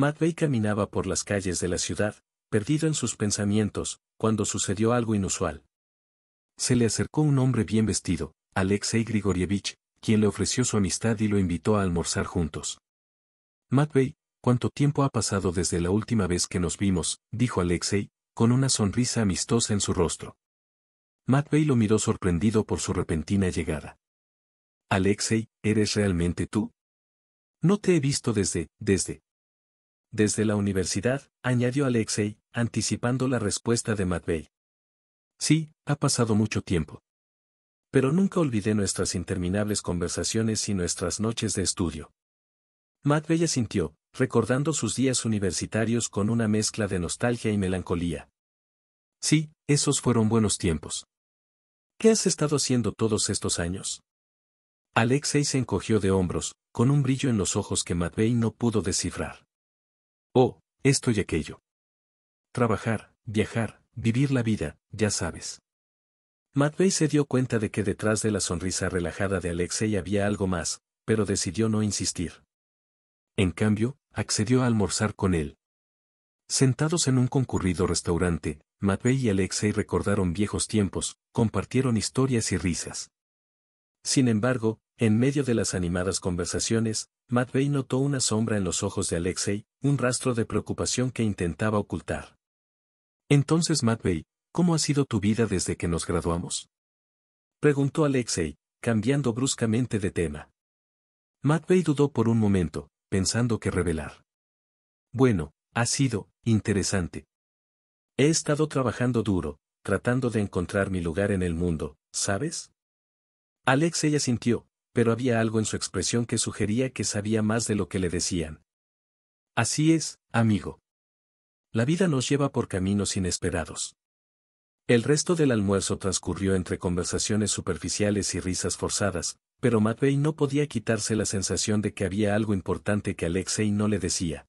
Matvey caminaba por las calles de la ciudad, perdido en sus pensamientos, cuando sucedió algo inusual. Se le acercó un hombre bien vestido, Alexei Grigorievich, quien le ofreció su amistad y lo invitó a almorzar juntos. Matvey, ¿cuánto tiempo ha pasado desde la última vez que nos vimos? dijo Alexei, con una sonrisa amistosa en su rostro. Matvey lo miró sorprendido por su repentina llegada. Alexei, ¿eres realmente tú? No te he visto desde, desde, desde la universidad, añadió Alexei, anticipando la respuesta de Matvey. Sí, ha pasado mucho tiempo. Pero nunca olvidé nuestras interminables conversaciones y nuestras noches de estudio. Matvey asintió, recordando sus días universitarios con una mezcla de nostalgia y melancolía. Sí, esos fueron buenos tiempos. ¿Qué has estado haciendo todos estos años? Alexei se encogió de hombros, con un brillo en los ojos que Matvey no pudo descifrar. Oh, esto y aquello. Trabajar, viajar, vivir la vida, ya sabes. Matvey se dio cuenta de que detrás de la sonrisa relajada de Alexei había algo más, pero decidió no insistir. En cambio, accedió a almorzar con él. Sentados en un concurrido restaurante, Matvey y Alexei recordaron viejos tiempos, compartieron historias y risas. Sin embargo, en medio de las animadas conversaciones, Matvey notó una sombra en los ojos de Alexei, un rastro de preocupación que intentaba ocultar. Entonces Matvey, ¿cómo ha sido tu vida desde que nos graduamos? Preguntó Alexei, cambiando bruscamente de tema. Matvey dudó por un momento, pensando que revelar. Bueno, ha sido interesante. He estado trabajando duro, tratando de encontrar mi lugar en el mundo, ¿sabes? Alex ella sintió, pero había algo en su expresión que sugería que sabía más de lo que le decían. Así es, amigo. La vida nos lleva por caminos inesperados. El resto del almuerzo transcurrió entre conversaciones superficiales y risas forzadas, pero Matvey no podía quitarse la sensación de que había algo importante que Alexei no le decía.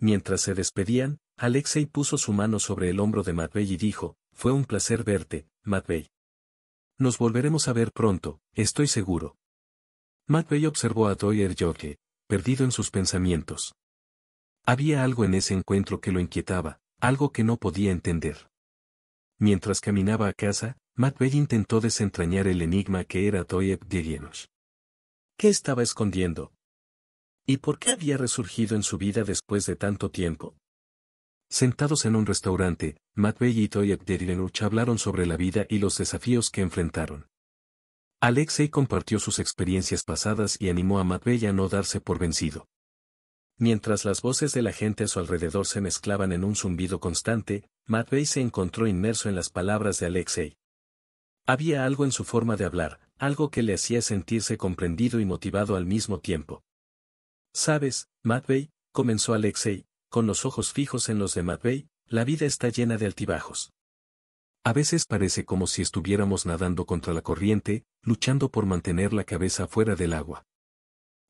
Mientras se despedían, Alexei puso su mano sobre el hombro de Matvey y dijo, Fue un placer verte, Matvey. Nos volveremos a ver pronto, estoy seguro. McVeigh observó a Doyer Jorge, perdido en sus pensamientos. Había algo en ese encuentro que lo inquietaba, algo que no podía entender. Mientras caminaba a casa, McVeigh intentó desentrañar el enigma que era Toyer Dirienos. ¿Qué estaba escondiendo? ¿Y por qué había resurgido en su vida después de tanto tiempo? Sentados en un restaurante, Matvey y Toyek Derilenuch hablaron sobre la vida y los desafíos que enfrentaron. Alexei compartió sus experiencias pasadas y animó a Matvey a no darse por vencido. Mientras las voces de la gente a su alrededor se mezclaban en un zumbido constante, Matvey se encontró inmerso en las palabras de Alexei. Había algo en su forma de hablar, algo que le hacía sentirse comprendido y motivado al mismo tiempo. Sabes, Matvey, comenzó Alexei, con los ojos fijos en los de Matvey, la vida está llena de altibajos. A veces parece como si estuviéramos nadando contra la corriente, luchando por mantener la cabeza fuera del agua.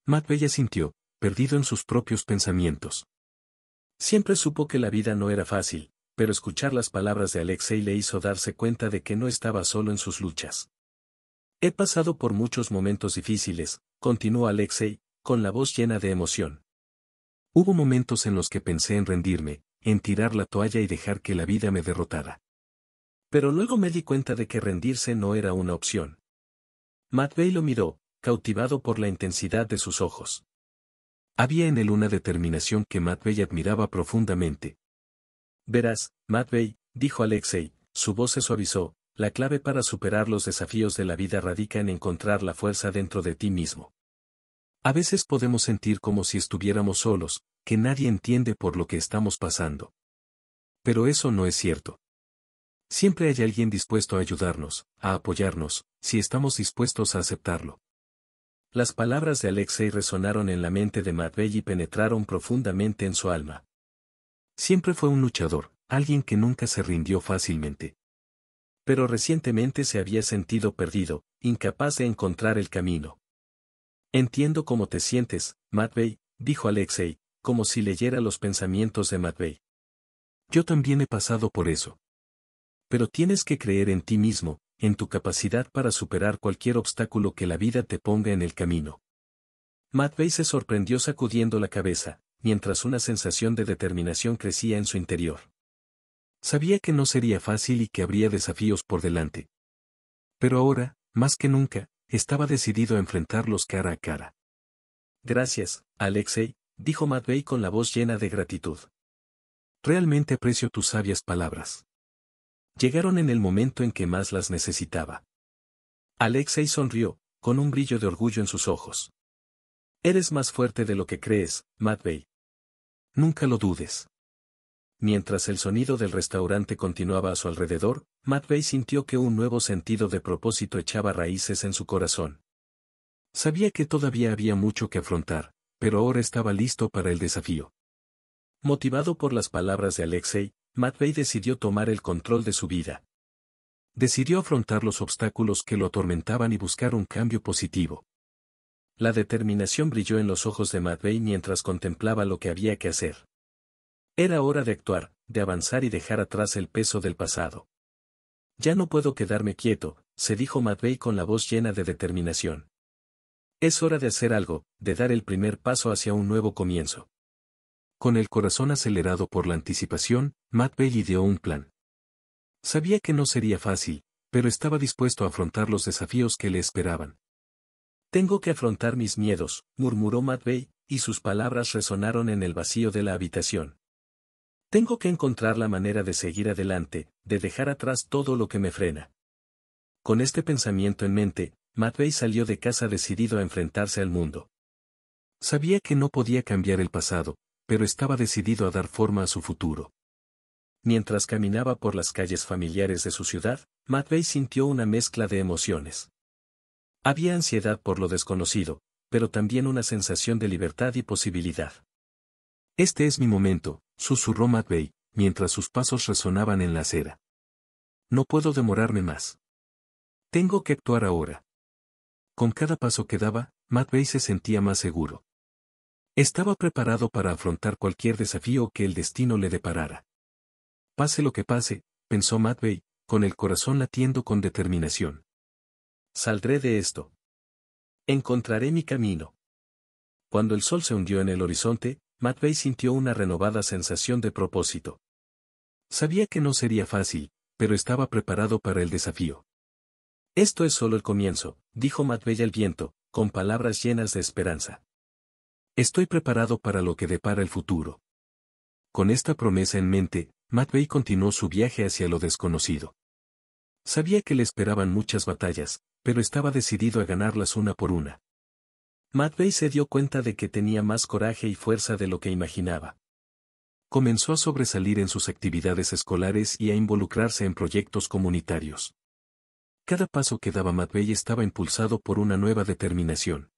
Matvey sintió, perdido en sus propios pensamientos. Siempre supo que la vida no era fácil, pero escuchar las palabras de Alexei le hizo darse cuenta de que no estaba solo en sus luchas. He pasado por muchos momentos difíciles, continuó Alexei, con la voz llena de emoción. Hubo momentos en los que pensé en rendirme, en tirar la toalla y dejar que la vida me derrotara. Pero luego me di cuenta de que rendirse no era una opción. Matvey lo miró, cautivado por la intensidad de sus ojos. Había en él una determinación que Matvey admiraba profundamente. Verás, Matvey, dijo Alexei, su voz se suavizó, la clave para superar los desafíos de la vida radica en encontrar la fuerza dentro de ti mismo. A veces podemos sentir como si estuviéramos solos, que nadie entiende por lo que estamos pasando. Pero eso no es cierto. Siempre hay alguien dispuesto a ayudarnos, a apoyarnos, si estamos dispuestos a aceptarlo. Las palabras de Alexei resonaron en la mente de Matvey y penetraron profundamente en su alma. Siempre fue un luchador, alguien que nunca se rindió fácilmente. Pero recientemente se había sentido perdido, incapaz de encontrar el camino. Entiendo cómo te sientes, Matvey, dijo Alexei, como si leyera los pensamientos de Matvey. Yo también he pasado por eso. Pero tienes que creer en ti mismo, en tu capacidad para superar cualquier obstáculo que la vida te ponga en el camino. Matvey se sorprendió sacudiendo la cabeza, mientras una sensación de determinación crecía en su interior. Sabía que no sería fácil y que habría desafíos por delante. Pero ahora, más que nunca, estaba decidido a enfrentarlos cara a cara. Gracias, Alexei, dijo Matvey con la voz llena de gratitud. Realmente aprecio tus sabias palabras. Llegaron en el momento en que más las necesitaba. Alexei sonrió, con un brillo de orgullo en sus ojos. Eres más fuerte de lo que crees, Matvey. Nunca lo dudes. Mientras el sonido del restaurante continuaba a su alrededor, Matvey sintió que un nuevo sentido de propósito echaba raíces en su corazón. Sabía que todavía había mucho que afrontar, pero ahora estaba listo para el desafío. Motivado por las palabras de Alexei, Matvey decidió tomar el control de su vida. Decidió afrontar los obstáculos que lo atormentaban y buscar un cambio positivo. La determinación brilló en los ojos de Matvey mientras contemplaba lo que había que hacer. Era hora de actuar, de avanzar y dejar atrás el peso del pasado. Ya no puedo quedarme quieto, se dijo Matvey con la voz llena de determinación. Es hora de hacer algo, de dar el primer paso hacia un nuevo comienzo. Con el corazón acelerado por la anticipación, Matvey ideó un plan. Sabía que no sería fácil, pero estaba dispuesto a afrontar los desafíos que le esperaban. Tengo que afrontar mis miedos, murmuró Matvey, y sus palabras resonaron en el vacío de la habitación. Tengo que encontrar la manera de seguir adelante, de dejar atrás todo lo que me frena. Con este pensamiento en mente, Matvey salió de casa decidido a enfrentarse al mundo. Sabía que no podía cambiar el pasado, pero estaba decidido a dar forma a su futuro. Mientras caminaba por las calles familiares de su ciudad, Matvey sintió una mezcla de emociones. Había ansiedad por lo desconocido, pero también una sensación de libertad y posibilidad. Este es mi momento, susurró Bay, mientras sus pasos resonaban en la acera. No puedo demorarme más. Tengo que actuar ahora. Con cada paso que daba, Matvey se sentía más seguro. Estaba preparado para afrontar cualquier desafío que el destino le deparara. Pase lo que pase, pensó Bay, con el corazón latiendo con determinación. Saldré de esto. Encontraré mi camino. Cuando el sol se hundió en el horizonte, Matvey sintió una renovada sensación de propósito. Sabía que no sería fácil, pero estaba preparado para el desafío. Esto es solo el comienzo, dijo Matvey al viento, con palabras llenas de esperanza. Estoy preparado para lo que depara el futuro. Con esta promesa en mente, Matvey continuó su viaje hacia lo desconocido. Sabía que le esperaban muchas batallas, pero estaba decidido a ganarlas una por una. Matvey se dio cuenta de que tenía más coraje y fuerza de lo que imaginaba. Comenzó a sobresalir en sus actividades escolares y a involucrarse en proyectos comunitarios. Cada paso que daba Matvey estaba impulsado por una nueva determinación.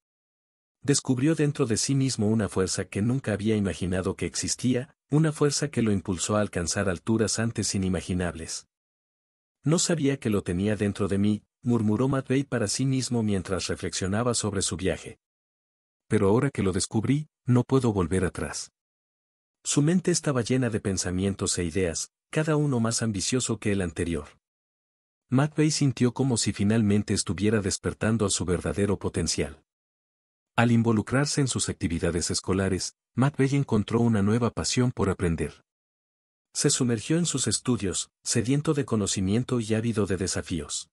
Descubrió dentro de sí mismo una fuerza que nunca había imaginado que existía, una fuerza que lo impulsó a alcanzar alturas antes inimaginables. No sabía que lo tenía dentro de mí, murmuró Matvey para sí mismo mientras reflexionaba sobre su viaje pero ahora que lo descubrí, no puedo volver atrás. Su mente estaba llena de pensamientos e ideas, cada uno más ambicioso que el anterior. McVeigh sintió como si finalmente estuviera despertando a su verdadero potencial. Al involucrarse en sus actividades escolares, McVeigh encontró una nueva pasión por aprender. Se sumergió en sus estudios, sediento de conocimiento y ávido de desafíos.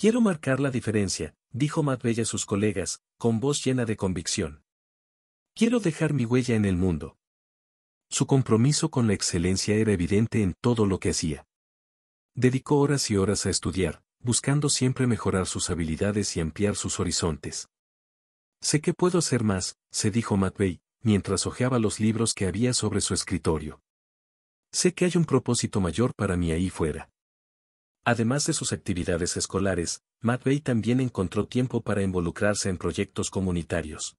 Quiero marcar la diferencia, dijo Matvey a sus colegas, con voz llena de convicción. Quiero dejar mi huella en el mundo. Su compromiso con la excelencia era evidente en todo lo que hacía. Dedicó horas y horas a estudiar, buscando siempre mejorar sus habilidades y ampliar sus horizontes. Sé que puedo hacer más, se dijo Matvey, mientras hojeaba los libros que había sobre su escritorio. Sé que hay un propósito mayor para mí ahí fuera. Además de sus actividades escolares, Bay también encontró tiempo para involucrarse en proyectos comunitarios.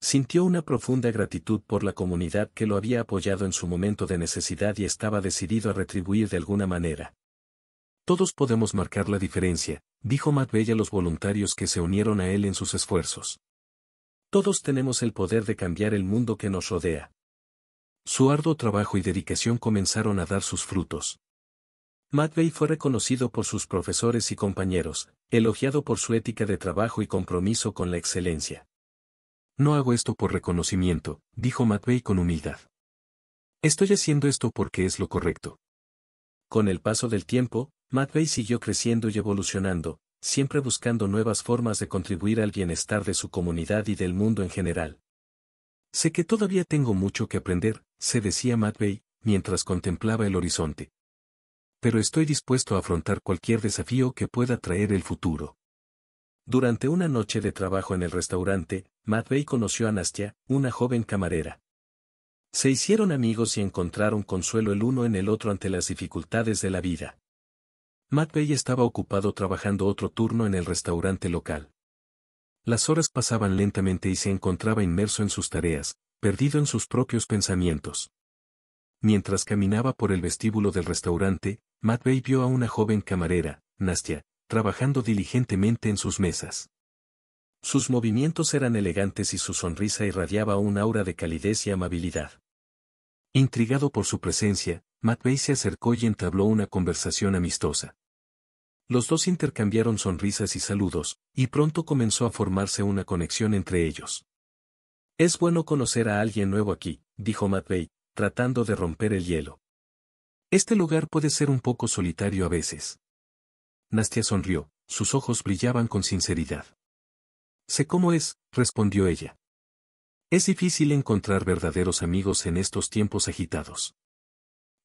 Sintió una profunda gratitud por la comunidad que lo había apoyado en su momento de necesidad y estaba decidido a retribuir de alguna manera. Todos podemos marcar la diferencia, dijo Bay a los voluntarios que se unieron a él en sus esfuerzos. Todos tenemos el poder de cambiar el mundo que nos rodea. Su arduo trabajo y dedicación comenzaron a dar sus frutos. Matvey fue reconocido por sus profesores y compañeros, elogiado por su ética de trabajo y compromiso con la excelencia. No hago esto por reconocimiento, dijo Matvey con humildad. Estoy haciendo esto porque es lo correcto. Con el paso del tiempo, Matvey siguió creciendo y evolucionando, siempre buscando nuevas formas de contribuir al bienestar de su comunidad y del mundo en general. Sé que todavía tengo mucho que aprender, se decía Matvey, mientras contemplaba el horizonte, pero estoy dispuesto a afrontar cualquier desafío que pueda traer el futuro. Durante una noche de trabajo en el restaurante, Bay conoció a Nastia, una joven camarera. Se hicieron amigos y encontraron consuelo el uno en el otro ante las dificultades de la vida. Matt Bay estaba ocupado trabajando otro turno en el restaurante local. Las horas pasaban lentamente y se encontraba inmerso en sus tareas, perdido en sus propios pensamientos. Mientras caminaba por el vestíbulo del restaurante, Matvey vio a una joven camarera, Nastia, trabajando diligentemente en sus mesas. Sus movimientos eran elegantes y su sonrisa irradiaba un aura de calidez y amabilidad. Intrigado por su presencia, Matvey se acercó y entabló una conversación amistosa. Los dos intercambiaron sonrisas y saludos, y pronto comenzó a formarse una conexión entre ellos. Es bueno conocer a alguien nuevo aquí, dijo Matvey, tratando de romper el hielo. Este lugar puede ser un poco solitario a veces. Nastia sonrió, sus ojos brillaban con sinceridad. Sé cómo es, respondió ella. Es difícil encontrar verdaderos amigos en estos tiempos agitados.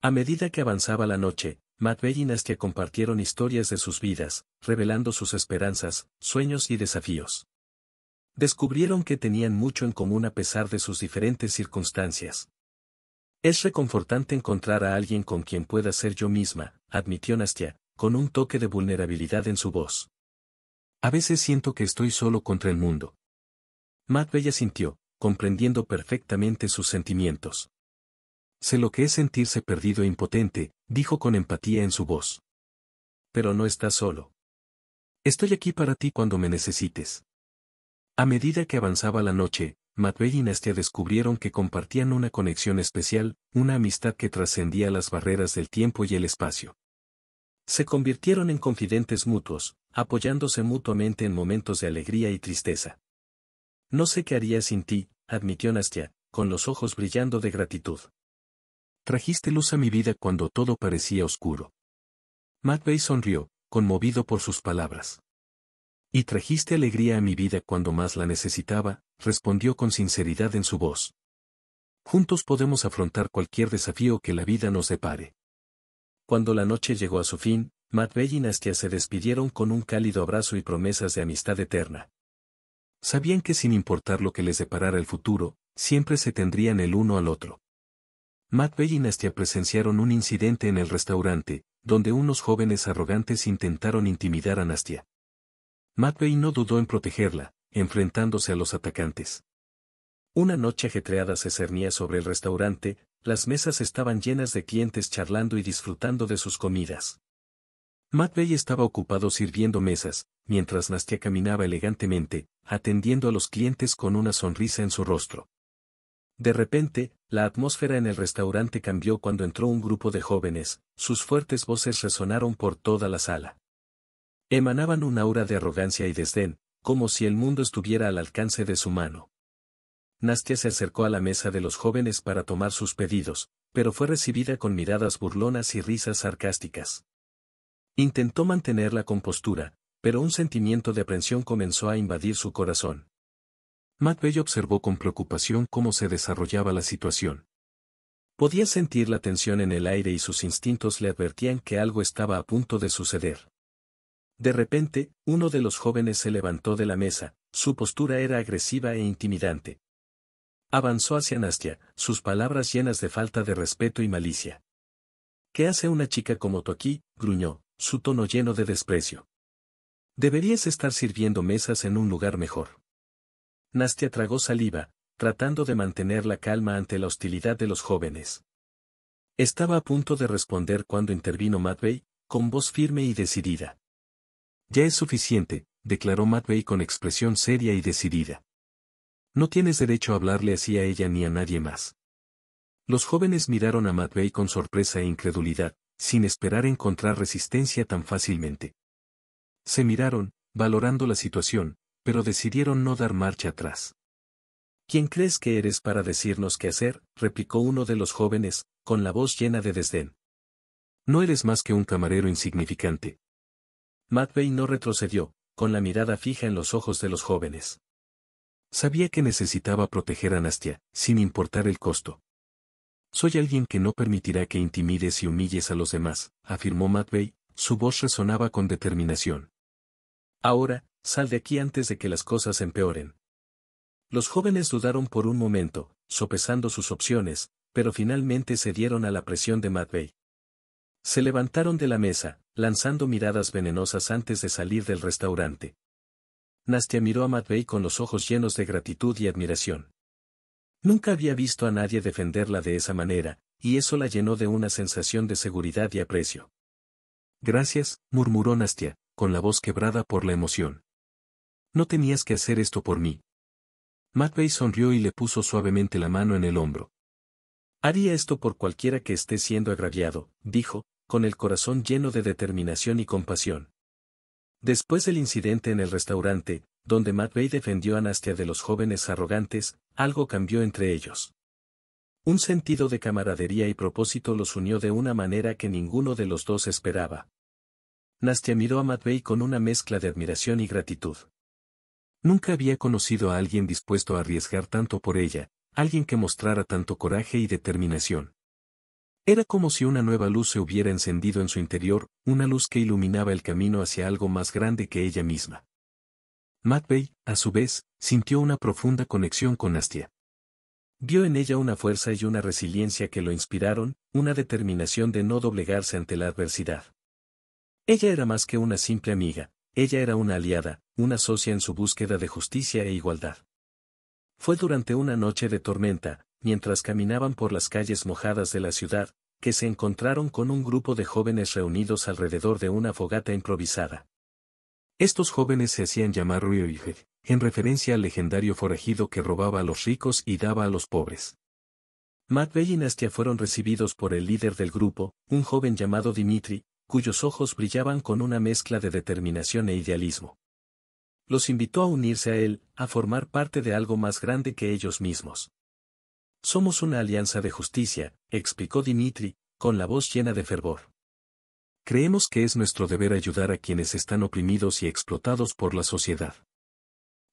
A medida que avanzaba la noche, Matvey y Nastia compartieron historias de sus vidas, revelando sus esperanzas, sueños y desafíos. Descubrieron que tenían mucho en común a pesar de sus diferentes circunstancias, es reconfortante encontrar a alguien con quien pueda ser yo misma, admitió Nastia, con un toque de vulnerabilidad en su voz. A veces siento que estoy solo contra el mundo. Matt Bella sintió, comprendiendo perfectamente sus sentimientos. Sé lo que es sentirse perdido e impotente, dijo con empatía en su voz. Pero no estás solo. Estoy aquí para ti cuando me necesites. A medida que avanzaba la noche, Matvey y Nastia descubrieron que compartían una conexión especial, una amistad que trascendía las barreras del tiempo y el espacio. Se convirtieron en confidentes mutuos, apoyándose mutuamente en momentos de alegría y tristeza. No sé qué haría sin ti, admitió Nastia, con los ojos brillando de gratitud. Trajiste luz a mi vida cuando todo parecía oscuro. Matvey sonrió, conmovido por sus palabras. Y trajiste alegría a mi vida cuando más la necesitaba, respondió con sinceridad en su voz. Juntos podemos afrontar cualquier desafío que la vida nos depare. Cuando la noche llegó a su fin, Matvey y Nastia se despidieron con un cálido abrazo y promesas de amistad eterna. Sabían que sin importar lo que les deparara el futuro, siempre se tendrían el uno al otro. Matvey y Nastia presenciaron un incidente en el restaurante, donde unos jóvenes arrogantes intentaron intimidar a Nastia. Matvey no dudó en protegerla, enfrentándose a los atacantes. Una noche ajetreada se cernía sobre el restaurante, las mesas estaban llenas de clientes charlando y disfrutando de sus comidas. Matt Bay estaba ocupado sirviendo mesas, mientras Nastia caminaba elegantemente, atendiendo a los clientes con una sonrisa en su rostro. De repente, la atmósfera en el restaurante cambió cuando entró un grupo de jóvenes, sus fuertes voces resonaron por toda la sala. Emanaban un aura de arrogancia y desdén, como si el mundo estuviera al alcance de su mano. Nastia se acercó a la mesa de los jóvenes para tomar sus pedidos, pero fue recibida con miradas burlonas y risas sarcásticas. Intentó mantener la compostura, pero un sentimiento de aprensión comenzó a invadir su corazón. Bell observó con preocupación cómo se desarrollaba la situación. Podía sentir la tensión en el aire y sus instintos le advertían que algo estaba a punto de suceder. De repente, uno de los jóvenes se levantó de la mesa, su postura era agresiva e intimidante. Avanzó hacia Nastia, sus palabras llenas de falta de respeto y malicia. ¿Qué hace una chica como tú aquí? gruñó, su tono lleno de desprecio. Deberías estar sirviendo mesas en un lugar mejor. Nastia tragó saliva, tratando de mantener la calma ante la hostilidad de los jóvenes. Estaba a punto de responder cuando intervino Matvey, con voz firme y decidida. Ya es suficiente, declaró Matvey con expresión seria y decidida. No tienes derecho a hablarle así a ella ni a nadie más. Los jóvenes miraron a Matvey con sorpresa e incredulidad, sin esperar encontrar resistencia tan fácilmente. Se miraron, valorando la situación, pero decidieron no dar marcha atrás. ¿Quién crees que eres para decirnos qué hacer? replicó uno de los jóvenes, con la voz llena de desdén. No eres más que un camarero insignificante, McVeigh no retrocedió, con la mirada fija en los ojos de los jóvenes. Sabía que necesitaba proteger a Nastia, sin importar el costo. Soy alguien que no permitirá que intimides y humilles a los demás, afirmó Matvey, su voz resonaba con determinación. Ahora, sal de aquí antes de que las cosas empeoren. Los jóvenes dudaron por un momento, sopesando sus opciones, pero finalmente cedieron a la presión de Matvey. Se levantaron de la mesa, lanzando miradas venenosas antes de salir del restaurante. Nastia miró a Matvey con los ojos llenos de gratitud y admiración. Nunca había visto a nadie defenderla de esa manera, y eso la llenó de una sensación de seguridad y aprecio. Gracias, murmuró Nastia, con la voz quebrada por la emoción. No tenías que hacer esto por mí. Matvey sonrió y le puso suavemente la mano en el hombro. Haría esto por cualquiera que esté siendo agraviado, dijo, con el corazón lleno de determinación y compasión. Después del incidente en el restaurante, donde Matvey defendió a Nastia de los jóvenes arrogantes, algo cambió entre ellos. Un sentido de camaradería y propósito los unió de una manera que ninguno de los dos esperaba. Nastia miró a Matvey con una mezcla de admiración y gratitud. Nunca había conocido a alguien dispuesto a arriesgar tanto por ella, alguien que mostrara tanto coraje y determinación. Era como si una nueva luz se hubiera encendido en su interior, una luz que iluminaba el camino hacia algo más grande que ella misma. Bay, a su vez, sintió una profunda conexión con Astia. Vio en ella una fuerza y una resiliencia que lo inspiraron, una determinación de no doblegarse ante la adversidad. Ella era más que una simple amiga, ella era una aliada, una socia en su búsqueda de justicia e igualdad. Fue durante una noche de tormenta, mientras caminaban por las calles mojadas de la ciudad, que se encontraron con un grupo de jóvenes reunidos alrededor de una fogata improvisada. Estos jóvenes se hacían llamar Ryuige, en referencia al legendario forajido que robaba a los ricos y daba a los pobres. Matvey y Nastia fueron recibidos por el líder del grupo, un joven llamado Dimitri, cuyos ojos brillaban con una mezcla de determinación e idealismo. Los invitó a unirse a él, a formar parte de algo más grande que ellos mismos. Somos una alianza de justicia, explicó Dimitri, con la voz llena de fervor. Creemos que es nuestro deber ayudar a quienes están oprimidos y explotados por la sociedad.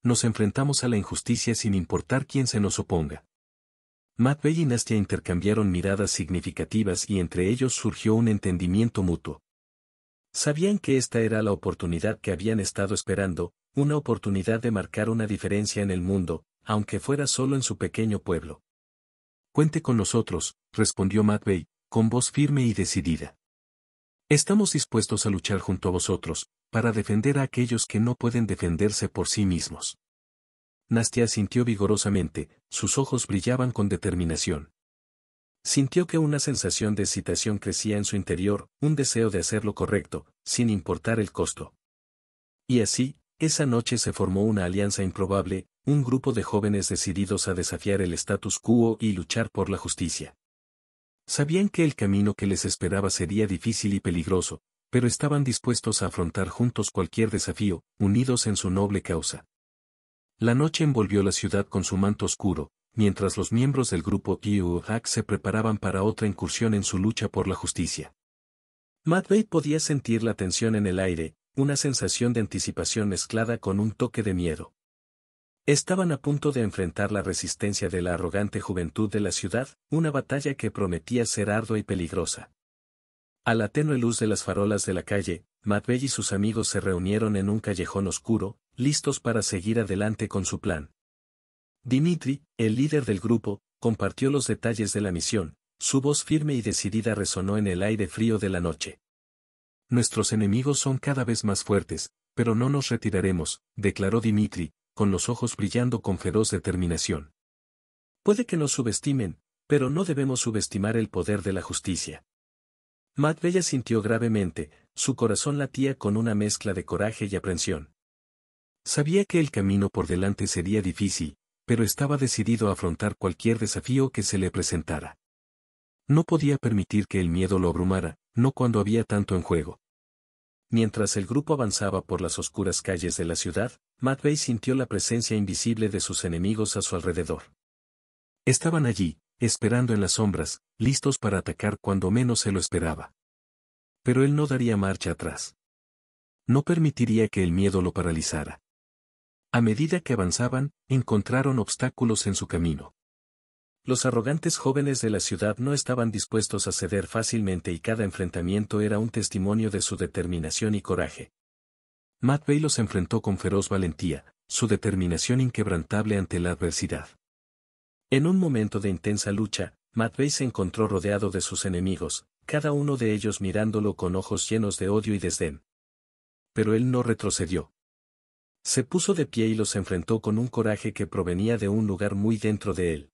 Nos enfrentamos a la injusticia sin importar quién se nos oponga. Matvey y Nastya intercambiaron miradas significativas y entre ellos surgió un entendimiento mutuo. Sabían que esta era la oportunidad que habían estado esperando, una oportunidad de marcar una diferencia en el mundo, aunque fuera solo en su pequeño pueblo. Cuente con nosotros, respondió Bay, con voz firme y decidida. Estamos dispuestos a luchar junto a vosotros, para defender a aquellos que no pueden defenderse por sí mismos. Nastia sintió vigorosamente, sus ojos brillaban con determinación. Sintió que una sensación de excitación crecía en su interior, un deseo de hacer lo correcto, sin importar el costo. Y así, esa noche se formó una alianza improbable, un grupo de jóvenes decididos a desafiar el status quo y luchar por la justicia. Sabían que el camino que les esperaba sería difícil y peligroso, pero estaban dispuestos a afrontar juntos cualquier desafío, unidos en su noble causa. La noche envolvió la ciudad con su manto oscuro, mientras los miembros del grupo Q-Hack se preparaban para otra incursión en su lucha por la justicia. Bay podía sentir la tensión en el aire, una sensación de anticipación mezclada con un toque de miedo. Estaban a punto de enfrentar la resistencia de la arrogante juventud de la ciudad, una batalla que prometía ser ardua y peligrosa. A la tenue luz de las farolas de la calle, Matvey y sus amigos se reunieron en un callejón oscuro, listos para seguir adelante con su plan. Dimitri, el líder del grupo, compartió los detalles de la misión, su voz firme y decidida resonó en el aire frío de la noche. Nuestros enemigos son cada vez más fuertes, pero no nos retiraremos, declaró Dimitri, con los ojos brillando con feroz determinación. Puede que nos subestimen, pero no debemos subestimar el poder de la justicia. Bella sintió gravemente, su corazón latía con una mezcla de coraje y aprensión. Sabía que el camino por delante sería difícil, pero estaba decidido a afrontar cualquier desafío que se le presentara. No podía permitir que el miedo lo abrumara, no cuando había tanto en juego. Mientras el grupo avanzaba por las oscuras calles de la ciudad, Matvey sintió la presencia invisible de sus enemigos a su alrededor. Estaban allí, esperando en las sombras, listos para atacar cuando menos se lo esperaba. Pero él no daría marcha atrás. No permitiría que el miedo lo paralizara. A medida que avanzaban, encontraron obstáculos en su camino. Los arrogantes jóvenes de la ciudad no estaban dispuestos a ceder fácilmente y cada enfrentamiento era un testimonio de su determinación y coraje. Matt Bay los enfrentó con feroz valentía, su determinación inquebrantable ante la adversidad. En un momento de intensa lucha, Matt se encontró rodeado de sus enemigos, cada uno de ellos mirándolo con ojos llenos de odio y desdén. Pero él no retrocedió. Se puso de pie y los enfrentó con un coraje que provenía de un lugar muy dentro de él.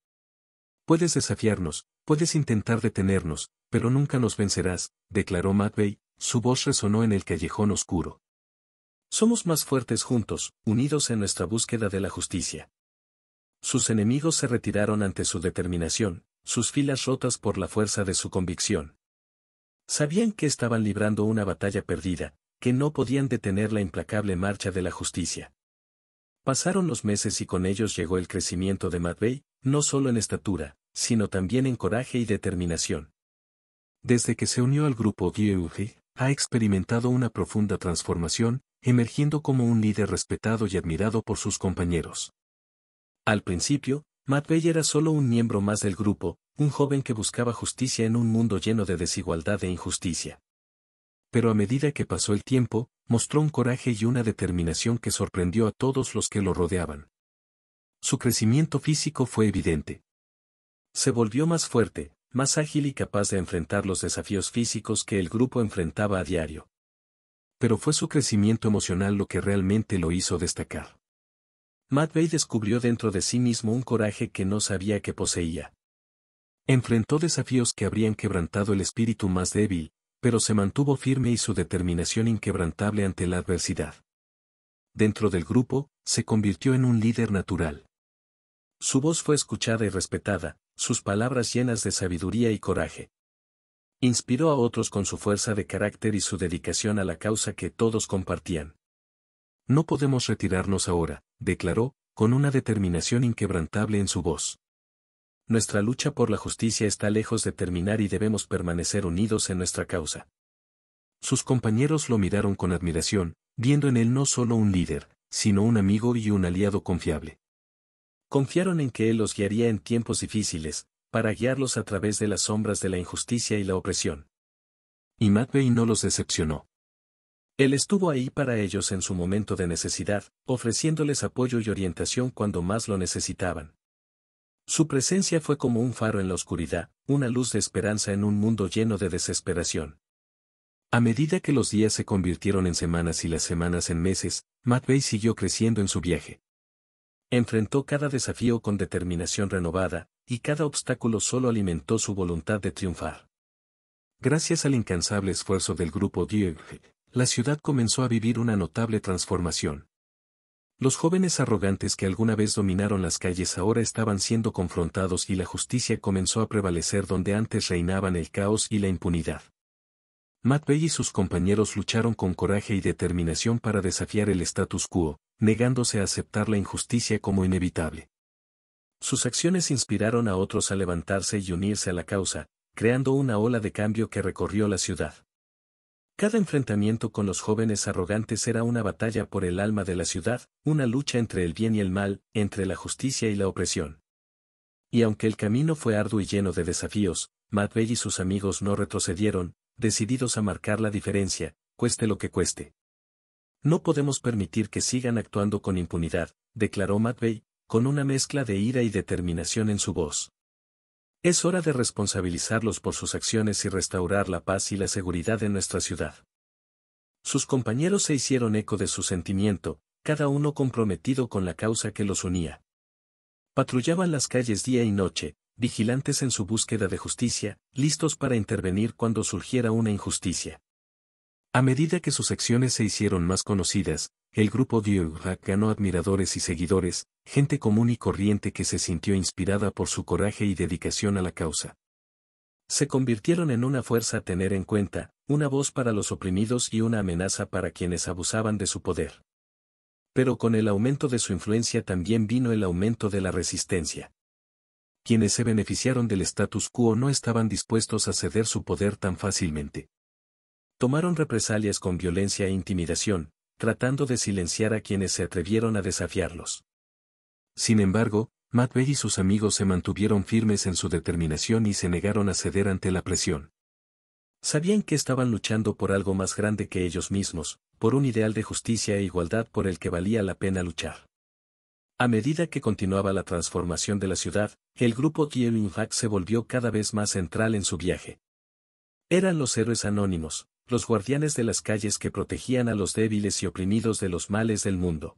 Puedes desafiarnos, puedes intentar detenernos, pero nunca nos vencerás, declaró McVeigh, su voz resonó en el callejón oscuro. Somos más fuertes juntos, unidos en nuestra búsqueda de la justicia. Sus enemigos se retiraron ante su determinación, sus filas rotas por la fuerza de su convicción. Sabían que estaban librando una batalla perdida, que no podían detener la implacable marcha de la justicia. Pasaron los meses y con ellos llegó el crecimiento de McVeigh, no solo en estatura, sino también en coraje y determinación. Desde que se unió al grupo Gyuji, ha experimentado una profunda transformación, emergiendo como un líder respetado y admirado por sus compañeros. Al principio, Matt Bay era solo un miembro más del grupo, un joven que buscaba justicia en un mundo lleno de desigualdad e injusticia. Pero a medida que pasó el tiempo, mostró un coraje y una determinación que sorprendió a todos los que lo rodeaban. Su crecimiento físico fue evidente. Se volvió más fuerte, más ágil y capaz de enfrentar los desafíos físicos que el grupo enfrentaba a diario. Pero fue su crecimiento emocional lo que realmente lo hizo destacar. Matt Bay descubrió dentro de sí mismo un coraje que no sabía que poseía. Enfrentó desafíos que habrían quebrantado el espíritu más débil, pero se mantuvo firme y su determinación inquebrantable ante la adversidad. Dentro del grupo, se convirtió en un líder natural. Su voz fue escuchada y respetada, sus palabras llenas de sabiduría y coraje. Inspiró a otros con su fuerza de carácter y su dedicación a la causa que todos compartían. No podemos retirarnos ahora, declaró, con una determinación inquebrantable en su voz. Nuestra lucha por la justicia está lejos de terminar y debemos permanecer unidos en nuestra causa. Sus compañeros lo miraron con admiración, viendo en él no solo un líder, sino un amigo y un aliado confiable. Confiaron en que Él los guiaría en tiempos difíciles, para guiarlos a través de las sombras de la injusticia y la opresión. Y Matvey no los decepcionó. Él estuvo ahí para ellos en su momento de necesidad, ofreciéndoles apoyo y orientación cuando más lo necesitaban. Su presencia fue como un faro en la oscuridad, una luz de esperanza en un mundo lleno de desesperación. A medida que los días se convirtieron en semanas y las semanas en meses, Matvey siguió creciendo en su viaje. Enfrentó cada desafío con determinación renovada, y cada obstáculo solo alimentó su voluntad de triunfar. Gracias al incansable esfuerzo del grupo Dieugge, la ciudad comenzó a vivir una notable transformación. Los jóvenes arrogantes que alguna vez dominaron las calles ahora estaban siendo confrontados y la justicia comenzó a prevalecer donde antes reinaban el caos y la impunidad. Matt Bay y sus compañeros lucharon con coraje y determinación para desafiar el status quo, negándose a aceptar la injusticia como inevitable. Sus acciones inspiraron a otros a levantarse y unirse a la causa, creando una ola de cambio que recorrió la ciudad. Cada enfrentamiento con los jóvenes arrogantes era una batalla por el alma de la ciudad, una lucha entre el bien y el mal, entre la justicia y la opresión. Y aunque el camino fue arduo y lleno de desafíos, Bell y sus amigos no retrocedieron, decididos a marcar la diferencia, cueste lo que cueste. No podemos permitir que sigan actuando con impunidad, declaró Matvey, con una mezcla de ira y determinación en su voz. Es hora de responsabilizarlos por sus acciones y restaurar la paz y la seguridad en nuestra ciudad. Sus compañeros se hicieron eco de su sentimiento, cada uno comprometido con la causa que los unía. Patrullaban las calles día y noche, vigilantes en su búsqueda de justicia, listos para intervenir cuando surgiera una injusticia. A medida que sus acciones se hicieron más conocidas, el grupo diuha ganó admiradores y seguidores, gente común y corriente que se sintió inspirada por su coraje y dedicación a la causa. Se convirtieron en una fuerza a tener en cuenta, una voz para los oprimidos y una amenaza para quienes abusaban de su poder. Pero con el aumento de su influencia también vino el aumento de la resistencia. Quienes se beneficiaron del status quo no estaban dispuestos a ceder su poder tan fácilmente tomaron represalias con violencia e intimidación, tratando de silenciar a quienes se atrevieron a desafiarlos. Sin embargo, Matvey y sus amigos se mantuvieron firmes en su determinación y se negaron a ceder ante la presión. Sabían que estaban luchando por algo más grande que ellos mismos, por un ideal de justicia e igualdad por el que valía la pena luchar. A medida que continuaba la transformación de la ciudad, el grupo hack se volvió cada vez más central en su viaje. Eran los héroes anónimos, los guardianes de las calles que protegían a los débiles y oprimidos de los males del mundo.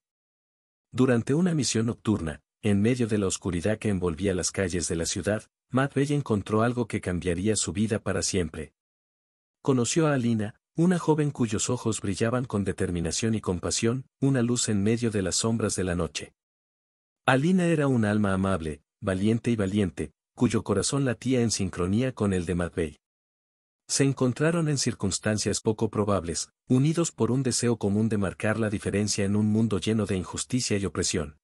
Durante una misión nocturna, en medio de la oscuridad que envolvía las calles de la ciudad, Matt encontró algo que cambiaría su vida para siempre. Conoció a Alina, una joven cuyos ojos brillaban con determinación y compasión, una luz en medio de las sombras de la noche. Alina era un alma amable, valiente y valiente, cuyo corazón latía en sincronía con el de Matt se encontraron en circunstancias poco probables, unidos por un deseo común de marcar la diferencia en un mundo lleno de injusticia y opresión.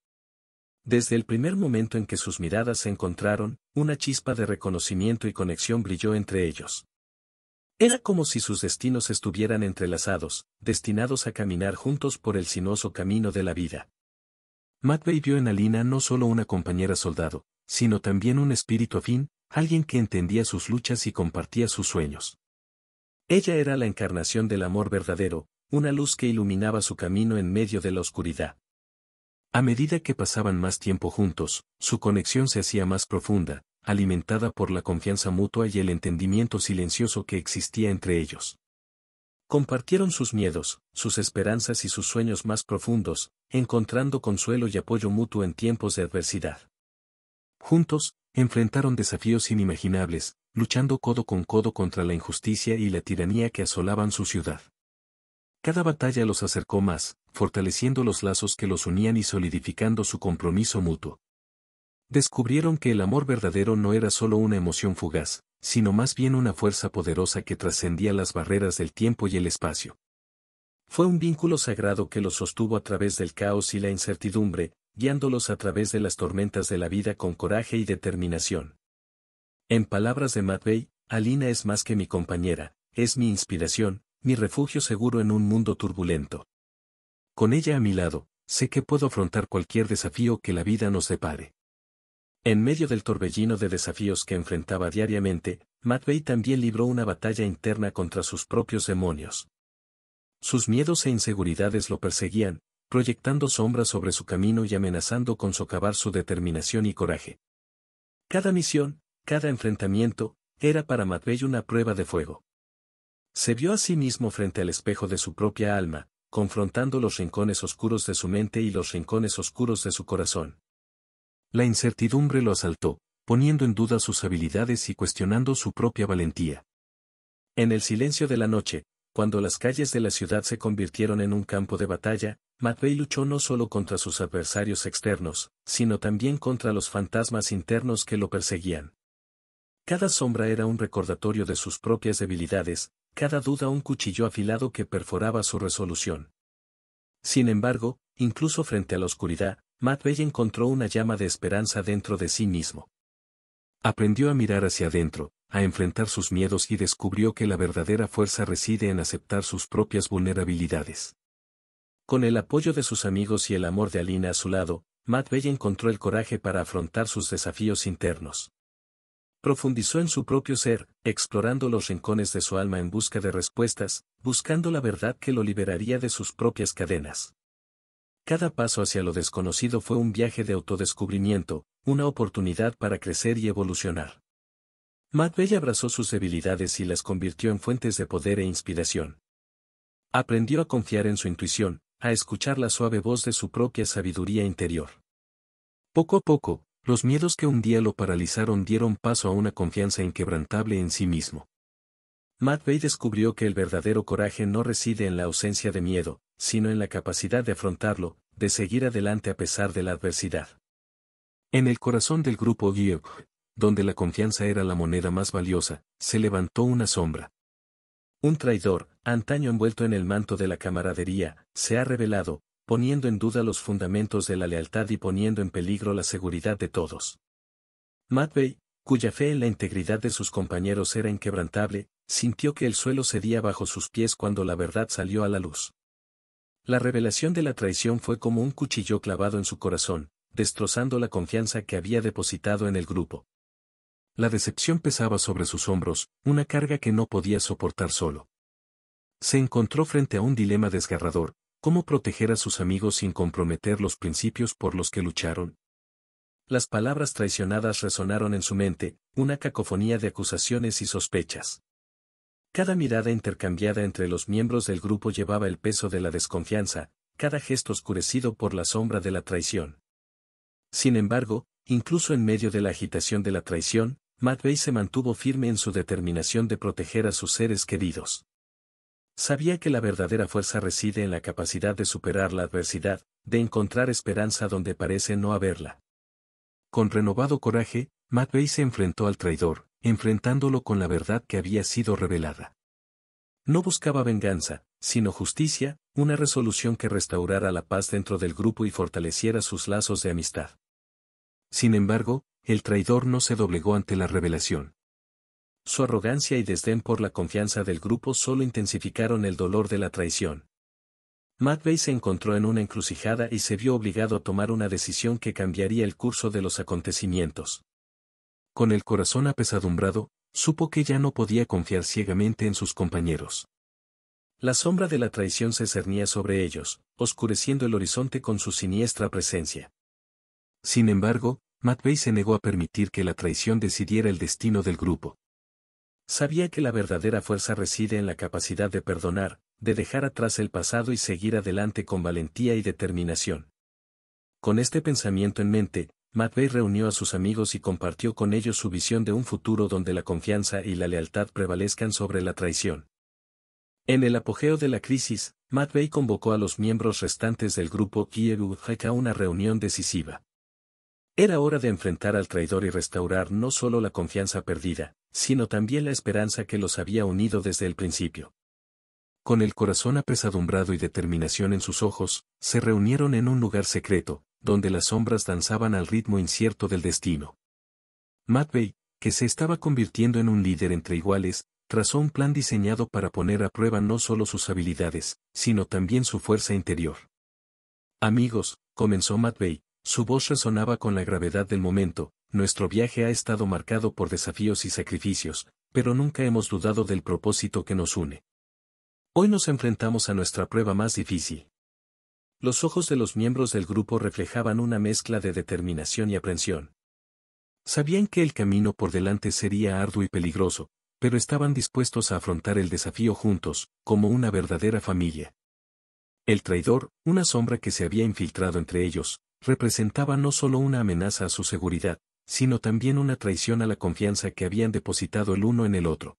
Desde el primer momento en que sus miradas se encontraron, una chispa de reconocimiento y conexión brilló entre ellos. Era como si sus destinos estuvieran entrelazados, destinados a caminar juntos por el sinuoso camino de la vida. McVeigh vio en Alina no solo una compañera soldado, sino también un espíritu afín, alguien que entendía sus luchas y compartía sus sueños. Ella era la encarnación del amor verdadero, una luz que iluminaba su camino en medio de la oscuridad. A medida que pasaban más tiempo juntos, su conexión se hacía más profunda, alimentada por la confianza mutua y el entendimiento silencioso que existía entre ellos. Compartieron sus miedos, sus esperanzas y sus sueños más profundos, encontrando consuelo y apoyo mutuo en tiempos de adversidad. Juntos, enfrentaron desafíos inimaginables, luchando codo con codo contra la injusticia y la tiranía que asolaban su ciudad. Cada batalla los acercó más, fortaleciendo los lazos que los unían y solidificando su compromiso mutuo. Descubrieron que el amor verdadero no era solo una emoción fugaz, sino más bien una fuerza poderosa que trascendía las barreras del tiempo y el espacio. Fue un vínculo sagrado que los sostuvo a través del caos y la incertidumbre, guiándolos a través de las tormentas de la vida con coraje y determinación. En palabras de Matvey, Alina es más que mi compañera, es mi inspiración, mi refugio seguro en un mundo turbulento. Con ella a mi lado, sé que puedo afrontar cualquier desafío que la vida nos depare. En medio del torbellino de desafíos que enfrentaba diariamente, Matvey también libró una batalla interna contra sus propios demonios. Sus miedos e inseguridades lo perseguían, proyectando sombras sobre su camino y amenazando con socavar su determinación y coraje. Cada misión, cada enfrentamiento, era para Matvey una prueba de fuego. Se vio a sí mismo frente al espejo de su propia alma, confrontando los rincones oscuros de su mente y los rincones oscuros de su corazón. La incertidumbre lo asaltó, poniendo en duda sus habilidades y cuestionando su propia valentía. En el silencio de la noche, cuando las calles de la ciudad se convirtieron en un campo de batalla, Matvey luchó no solo contra sus adversarios externos, sino también contra los fantasmas internos que lo perseguían. Cada sombra era un recordatorio de sus propias debilidades, cada duda un cuchillo afilado que perforaba su resolución. Sin embargo, incluso frente a la oscuridad, Matvey encontró una llama de esperanza dentro de sí mismo. Aprendió a mirar hacia adentro, a enfrentar sus miedos y descubrió que la verdadera fuerza reside en aceptar sus propias vulnerabilidades. Con el apoyo de sus amigos y el amor de Alina a su lado, Matt Bell encontró el coraje para afrontar sus desafíos internos. Profundizó en su propio ser, explorando los rincones de su alma en busca de respuestas, buscando la verdad que lo liberaría de sus propias cadenas. Cada paso hacia lo desconocido fue un viaje de autodescubrimiento, una oportunidad para crecer y evolucionar. Matt Bell abrazó sus debilidades y las convirtió en fuentes de poder e inspiración. Aprendió a confiar en su intuición, a escuchar la suave voz de su propia sabiduría interior. Poco a poco, los miedos que un día lo paralizaron dieron paso a una confianza inquebrantable en sí mismo. Matt Bay descubrió que el verdadero coraje no reside en la ausencia de miedo, sino en la capacidad de afrontarlo, de seguir adelante a pesar de la adversidad. En el corazón del grupo Giog, donde la confianza era la moneda más valiosa, se levantó una sombra. Un traidor, antaño envuelto en el manto de la camaradería, se ha revelado, poniendo en duda los fundamentos de la lealtad y poniendo en peligro la seguridad de todos. Matvey, cuya fe en la integridad de sus compañeros era inquebrantable, sintió que el suelo cedía bajo sus pies cuando la verdad salió a la luz. La revelación de la traición fue como un cuchillo clavado en su corazón, destrozando la confianza que había depositado en el grupo. La decepción pesaba sobre sus hombros, una carga que no podía soportar solo. Se encontró frente a un dilema desgarrador, cómo proteger a sus amigos sin comprometer los principios por los que lucharon. Las palabras traicionadas resonaron en su mente, una cacofonía de acusaciones y sospechas. Cada mirada intercambiada entre los miembros del grupo llevaba el peso de la desconfianza, cada gesto oscurecido por la sombra de la traición. Sin embargo, incluso en medio de la agitación de la traición, Matvey se mantuvo firme en su determinación de proteger a sus seres queridos. Sabía que la verdadera fuerza reside en la capacidad de superar la adversidad, de encontrar esperanza donde parece no haberla. Con renovado coraje, Matvey se enfrentó al traidor, enfrentándolo con la verdad que había sido revelada. No buscaba venganza, sino justicia, una resolución que restaurara la paz dentro del grupo y fortaleciera sus lazos de amistad. Sin embargo, el traidor no se doblegó ante la revelación. Su arrogancia y desdén por la confianza del grupo solo intensificaron el dolor de la traición. McVeigh se encontró en una encrucijada y se vio obligado a tomar una decisión que cambiaría el curso de los acontecimientos. Con el corazón apesadumbrado, supo que ya no podía confiar ciegamente en sus compañeros. La sombra de la traición se cernía sobre ellos, oscureciendo el horizonte con su siniestra presencia. Sin embargo, Matvey se negó a permitir que la traición decidiera el destino del grupo. Sabía que la verdadera fuerza reside en la capacidad de perdonar, de dejar atrás el pasado y seguir adelante con valentía y determinación. Con este pensamiento en mente, Matvey reunió a sus amigos y compartió con ellos su visión de un futuro donde la confianza y la lealtad prevalezcan sobre la traición. En el apogeo de la crisis, Matvey convocó a los miembros restantes del grupo Kiev a una reunión decisiva. Era hora de enfrentar al traidor y restaurar no solo la confianza perdida, sino también la esperanza que los había unido desde el principio. Con el corazón apesadumbrado y determinación en sus ojos, se reunieron en un lugar secreto, donde las sombras danzaban al ritmo incierto del destino. Matvey, que se estaba convirtiendo en un líder entre iguales, trazó un plan diseñado para poner a prueba no solo sus habilidades, sino también su fuerza interior. Amigos, comenzó Matvey, su voz resonaba con la gravedad del momento, nuestro viaje ha estado marcado por desafíos y sacrificios, pero nunca hemos dudado del propósito que nos une. Hoy nos enfrentamos a nuestra prueba más difícil. Los ojos de los miembros del grupo reflejaban una mezcla de determinación y aprensión. Sabían que el camino por delante sería arduo y peligroso, pero estaban dispuestos a afrontar el desafío juntos, como una verdadera familia. El traidor, una sombra que se había infiltrado entre ellos, representaba no solo una amenaza a su seguridad, sino también una traición a la confianza que habían depositado el uno en el otro.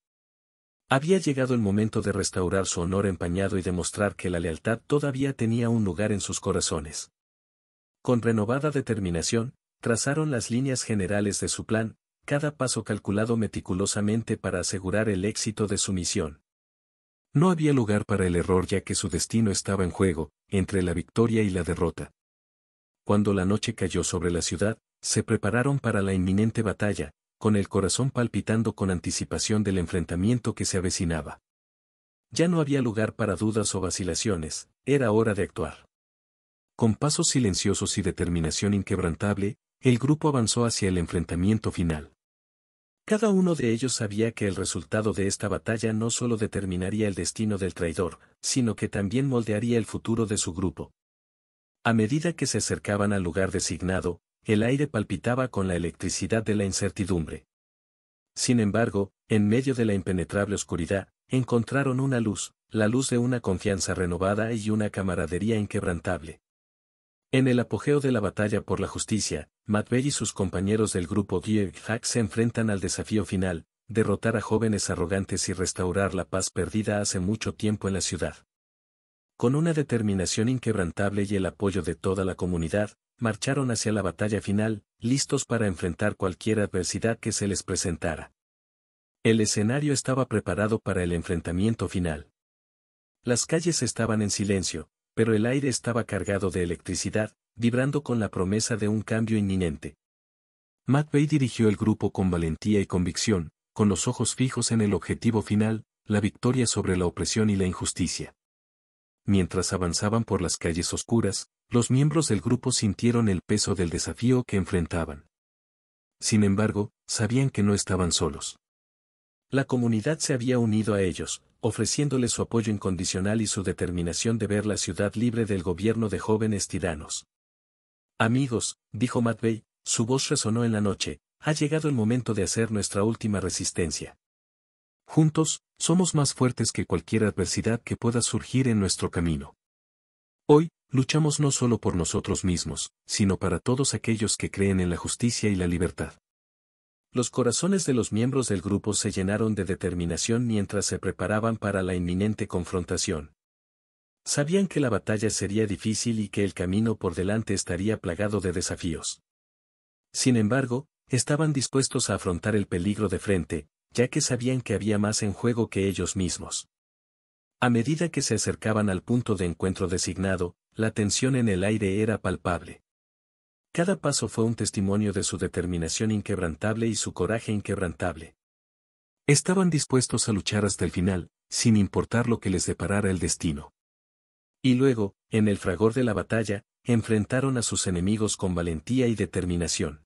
Había llegado el momento de restaurar su honor empañado y demostrar que la lealtad todavía tenía un lugar en sus corazones. Con renovada determinación, trazaron las líneas generales de su plan, cada paso calculado meticulosamente para asegurar el éxito de su misión. No había lugar para el error ya que su destino estaba en juego, entre la victoria y la derrota cuando la noche cayó sobre la ciudad, se prepararon para la inminente batalla, con el corazón palpitando con anticipación del enfrentamiento que se avecinaba. Ya no había lugar para dudas o vacilaciones, era hora de actuar. Con pasos silenciosos y determinación inquebrantable, el grupo avanzó hacia el enfrentamiento final. Cada uno de ellos sabía que el resultado de esta batalla no solo determinaría el destino del traidor, sino que también moldearía el futuro de su grupo, a medida que se acercaban al lugar designado, el aire palpitaba con la electricidad de la incertidumbre. Sin embargo, en medio de la impenetrable oscuridad, encontraron una luz, la luz de una confianza renovada y una camaradería inquebrantable. En el apogeo de la batalla por la justicia, Matvey y sus compañeros del grupo Hack se enfrentan al desafío final, derrotar a jóvenes arrogantes y restaurar la paz perdida hace mucho tiempo en la ciudad con una determinación inquebrantable y el apoyo de toda la comunidad, marcharon hacia la batalla final, listos para enfrentar cualquier adversidad que se les presentara. El escenario estaba preparado para el enfrentamiento final. Las calles estaban en silencio, pero el aire estaba cargado de electricidad, vibrando con la promesa de un cambio inminente. Bay dirigió el grupo con valentía y convicción, con los ojos fijos en el objetivo final, la victoria sobre la opresión y la injusticia. Mientras avanzaban por las calles oscuras, los miembros del grupo sintieron el peso del desafío que enfrentaban. Sin embargo, sabían que no estaban solos. La comunidad se había unido a ellos, ofreciéndoles su apoyo incondicional y su determinación de ver la ciudad libre del gobierno de jóvenes tiranos. Amigos, dijo Matvey, su voz resonó en la noche, ha llegado el momento de hacer nuestra última resistencia. Juntos, somos más fuertes que cualquier adversidad que pueda surgir en nuestro camino. Hoy, luchamos no solo por nosotros mismos, sino para todos aquellos que creen en la justicia y la libertad. Los corazones de los miembros del grupo se llenaron de determinación mientras se preparaban para la inminente confrontación. Sabían que la batalla sería difícil y que el camino por delante estaría plagado de desafíos. Sin embargo, estaban dispuestos a afrontar el peligro de frente, ya que sabían que había más en juego que ellos mismos. A medida que se acercaban al punto de encuentro designado, la tensión en el aire era palpable. Cada paso fue un testimonio de su determinación inquebrantable y su coraje inquebrantable. Estaban dispuestos a luchar hasta el final, sin importar lo que les deparara el destino. Y luego, en el fragor de la batalla, enfrentaron a sus enemigos con valentía y determinación.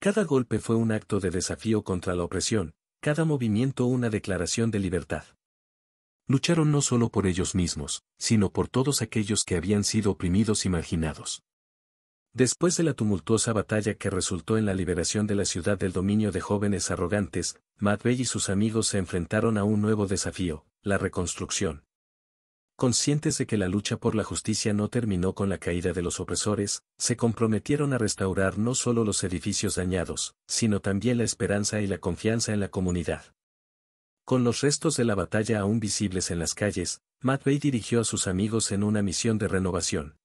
Cada golpe fue un acto de desafío contra la opresión, cada movimiento una declaración de libertad. Lucharon no solo por ellos mismos, sino por todos aquellos que habían sido oprimidos y marginados. Después de la tumultuosa batalla que resultó en la liberación de la ciudad del dominio de jóvenes arrogantes, Bell y sus amigos se enfrentaron a un nuevo desafío, la reconstrucción conscientes de que la lucha por la justicia no terminó con la caída de los opresores, se comprometieron a restaurar no solo los edificios dañados, sino también la esperanza y la confianza en la comunidad. Con los restos de la batalla aún visibles en las calles, Bay dirigió a sus amigos en una misión de renovación.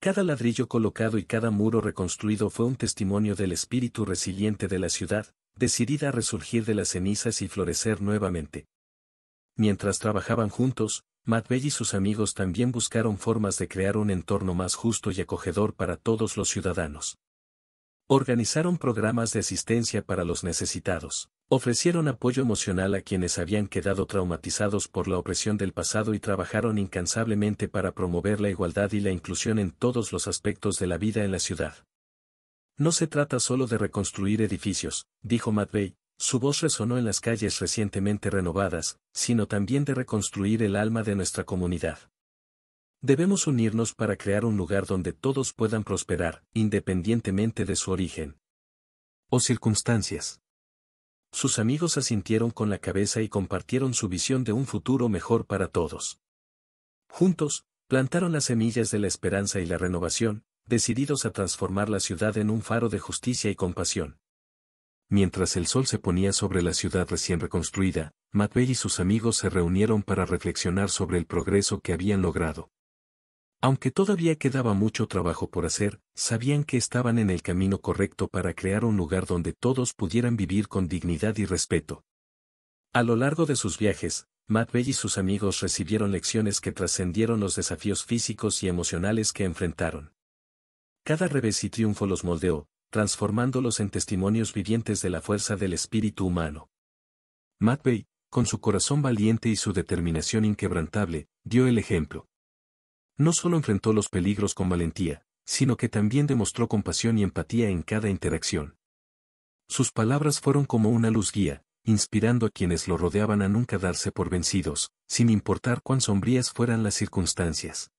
Cada ladrillo colocado y cada muro reconstruido fue un testimonio del espíritu resiliente de la ciudad, decidida a resurgir de las cenizas y florecer nuevamente. Mientras trabajaban juntos, Matvey y sus amigos también buscaron formas de crear un entorno más justo y acogedor para todos los ciudadanos. Organizaron programas de asistencia para los necesitados, ofrecieron apoyo emocional a quienes habían quedado traumatizados por la opresión del pasado y trabajaron incansablemente para promover la igualdad y la inclusión en todos los aspectos de la vida en la ciudad. No se trata solo de reconstruir edificios, dijo Matvey, su voz resonó en las calles recientemente renovadas, sino también de reconstruir el alma de nuestra comunidad. Debemos unirnos para crear un lugar donde todos puedan prosperar, independientemente de su origen o circunstancias. Sus amigos asintieron con la cabeza y compartieron su visión de un futuro mejor para todos. Juntos, plantaron las semillas de la esperanza y la renovación, decididos a transformar la ciudad en un faro de justicia y compasión. Mientras el sol se ponía sobre la ciudad recién reconstruida, Bell y sus amigos se reunieron para reflexionar sobre el progreso que habían logrado. Aunque todavía quedaba mucho trabajo por hacer, sabían que estaban en el camino correcto para crear un lugar donde todos pudieran vivir con dignidad y respeto. A lo largo de sus viajes, Bell y sus amigos recibieron lecciones que trascendieron los desafíos físicos y emocionales que enfrentaron. Cada revés y triunfo los moldeó, transformándolos en testimonios vivientes de la fuerza del espíritu humano. Matvey, con su corazón valiente y su determinación inquebrantable, dio el ejemplo. No solo enfrentó los peligros con valentía, sino que también demostró compasión y empatía en cada interacción. Sus palabras fueron como una luz guía, inspirando a quienes lo rodeaban a nunca darse por vencidos, sin importar cuán sombrías fueran las circunstancias.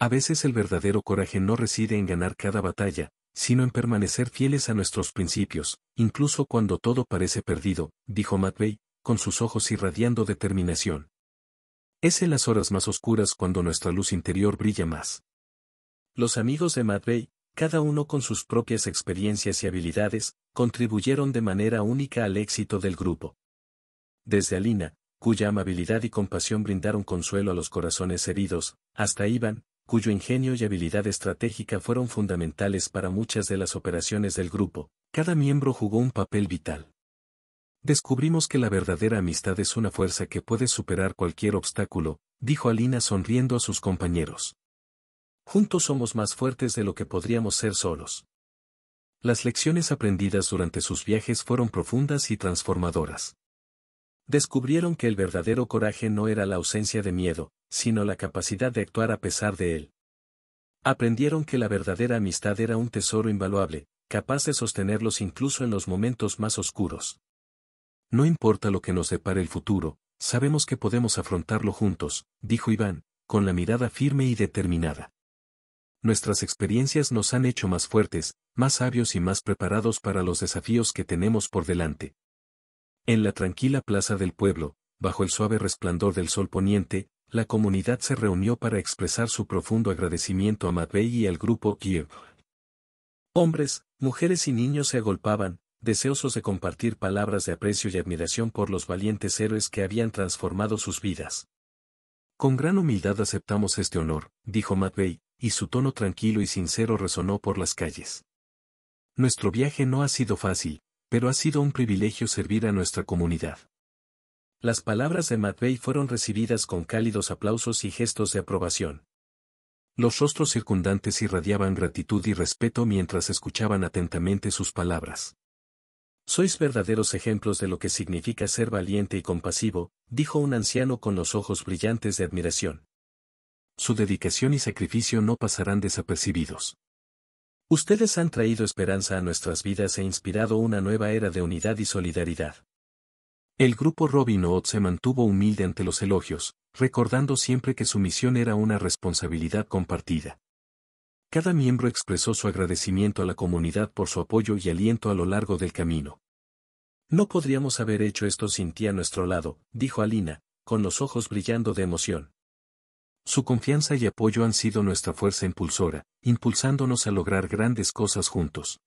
A veces el verdadero coraje no reside en ganar cada batalla, sino en permanecer fieles a nuestros principios, incluso cuando todo parece perdido, dijo Matvey, con sus ojos irradiando determinación. Es en las horas más oscuras cuando nuestra luz interior brilla más. Los amigos de Matvey, cada uno con sus propias experiencias y habilidades, contribuyeron de manera única al éxito del grupo. Desde Alina, cuya amabilidad y compasión brindaron consuelo a los corazones heridos, hasta Iván, cuyo ingenio y habilidad estratégica fueron fundamentales para muchas de las operaciones del grupo, cada miembro jugó un papel vital. Descubrimos que la verdadera amistad es una fuerza que puede superar cualquier obstáculo, dijo Alina sonriendo a sus compañeros. Juntos somos más fuertes de lo que podríamos ser solos. Las lecciones aprendidas durante sus viajes fueron profundas y transformadoras. Descubrieron que el verdadero coraje no era la ausencia de miedo, sino la capacidad de actuar a pesar de él. Aprendieron que la verdadera amistad era un tesoro invaluable, capaz de sostenerlos incluso en los momentos más oscuros. No importa lo que nos separe el futuro, sabemos que podemos afrontarlo juntos, dijo Iván, con la mirada firme y determinada. Nuestras experiencias nos han hecho más fuertes, más sabios y más preparados para los desafíos que tenemos por delante. En la tranquila plaza del pueblo, bajo el suave resplandor del sol poniente, la comunidad se reunió para expresar su profundo agradecimiento a Matvey y al grupo Kiev. Hombres, mujeres y niños se agolpaban, deseosos de compartir palabras de aprecio y admiración por los valientes héroes que habían transformado sus vidas. Con gran humildad aceptamos este honor, dijo Matvey, y su tono tranquilo y sincero resonó por las calles. Nuestro viaje no ha sido fácil, pero ha sido un privilegio servir a nuestra comunidad. Las palabras de Matvey fueron recibidas con cálidos aplausos y gestos de aprobación. Los rostros circundantes irradiaban gratitud y respeto mientras escuchaban atentamente sus palabras. Sois verdaderos ejemplos de lo que significa ser valiente y compasivo, dijo un anciano con los ojos brillantes de admiración. Su dedicación y sacrificio no pasarán desapercibidos. Ustedes han traído esperanza a nuestras vidas e inspirado una nueva era de unidad y solidaridad. El grupo Robin Hood se mantuvo humilde ante los elogios, recordando siempre que su misión era una responsabilidad compartida. Cada miembro expresó su agradecimiento a la comunidad por su apoyo y aliento a lo largo del camino. No podríamos haber hecho esto sin ti a nuestro lado, dijo Alina, con los ojos brillando de emoción. Su confianza y apoyo han sido nuestra fuerza impulsora, impulsándonos a lograr grandes cosas juntos.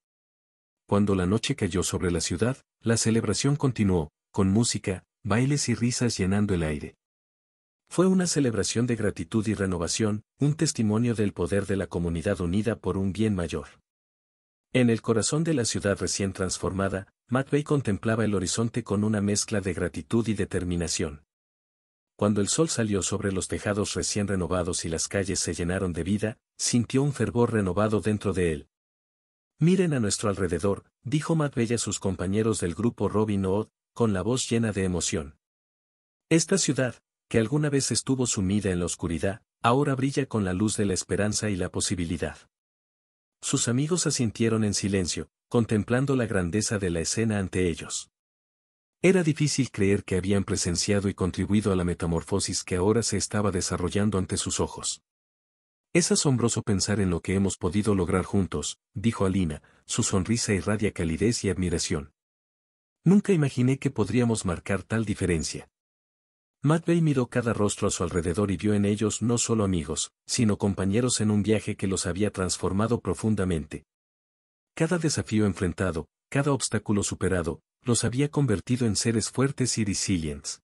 Cuando la noche cayó sobre la ciudad, la celebración continuó, con música, bailes y risas llenando el aire. Fue una celebración de gratitud y renovación, un testimonio del poder de la comunidad unida por un bien mayor. En el corazón de la ciudad recién transformada, Bay contemplaba el horizonte con una mezcla de gratitud y determinación. Cuando el sol salió sobre los tejados recién renovados y las calles se llenaron de vida, sintió un fervor renovado dentro de él. Miren a nuestro alrededor, dijo Matt Bella a sus compañeros del grupo Robin Hood, con la voz llena de emoción. Esta ciudad, que alguna vez estuvo sumida en la oscuridad, ahora brilla con la luz de la esperanza y la posibilidad. Sus amigos asintieron en silencio, contemplando la grandeza de la escena ante ellos. Era difícil creer que habían presenciado y contribuido a la metamorfosis que ahora se estaba desarrollando ante sus ojos. Es asombroso pensar en lo que hemos podido lograr juntos, dijo Alina, su sonrisa irradia calidez y admiración. Nunca imaginé que podríamos marcar tal diferencia. Bay miró cada rostro a su alrededor y vio en ellos no solo amigos, sino compañeros en un viaje que los había transformado profundamente. Cada desafío enfrentado, cada obstáculo superado, los había convertido en seres fuertes y resilientes.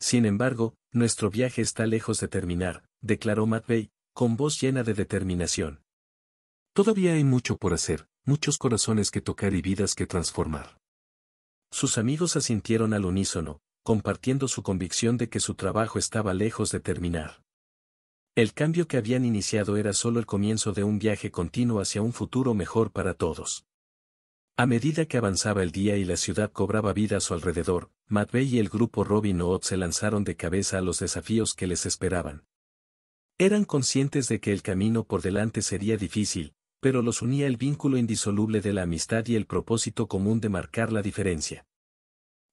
Sin embargo, nuestro viaje está lejos de terminar, declaró Matvey, con voz llena de determinación. Todavía hay mucho por hacer, muchos corazones que tocar y vidas que transformar. Sus amigos asintieron al unísono, compartiendo su convicción de que su trabajo estaba lejos de terminar. El cambio que habían iniciado era solo el comienzo de un viaje continuo hacia un futuro mejor para todos. A medida que avanzaba el día y la ciudad cobraba vida a su alrededor, Matvey y el grupo Robin Hood se lanzaron de cabeza a los desafíos que les esperaban. Eran conscientes de que el camino por delante sería difícil, pero los unía el vínculo indisoluble de la amistad y el propósito común de marcar la diferencia.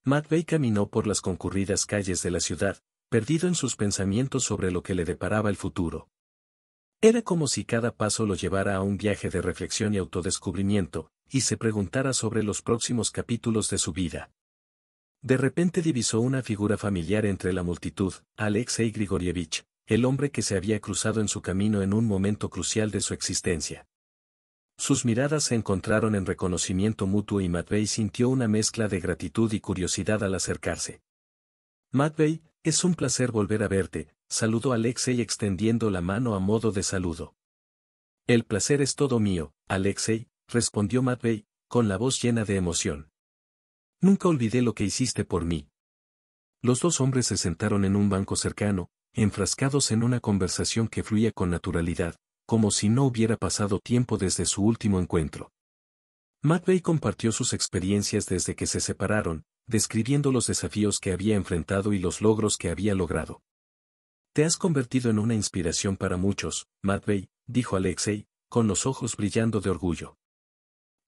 Matvey caminó por las concurridas calles de la ciudad, perdido en sus pensamientos sobre lo que le deparaba el futuro. Era como si cada paso lo llevara a un viaje de reflexión y autodescubrimiento, y se preguntara sobre los próximos capítulos de su vida. De repente divisó una figura familiar entre la multitud, Alexei Grigorievich, el hombre que se había cruzado en su camino en un momento crucial de su existencia. Sus miradas se encontraron en reconocimiento mutuo y Matvey sintió una mezcla de gratitud y curiosidad al acercarse. Matvey, es un placer volver a verte, saludó Alexei extendiendo la mano a modo de saludo. El placer es todo mío, Alexei, respondió Matvey, con la voz llena de emoción. Nunca olvidé lo que hiciste por mí. Los dos hombres se sentaron en un banco cercano, enfrascados en una conversación que fluía con naturalidad, como si no hubiera pasado tiempo desde su último encuentro. Matvey compartió sus experiencias desde que se separaron, describiendo los desafíos que había enfrentado y los logros que había logrado. Te has convertido en una inspiración para muchos, Matvey, dijo Alexei, con los ojos brillando de orgullo.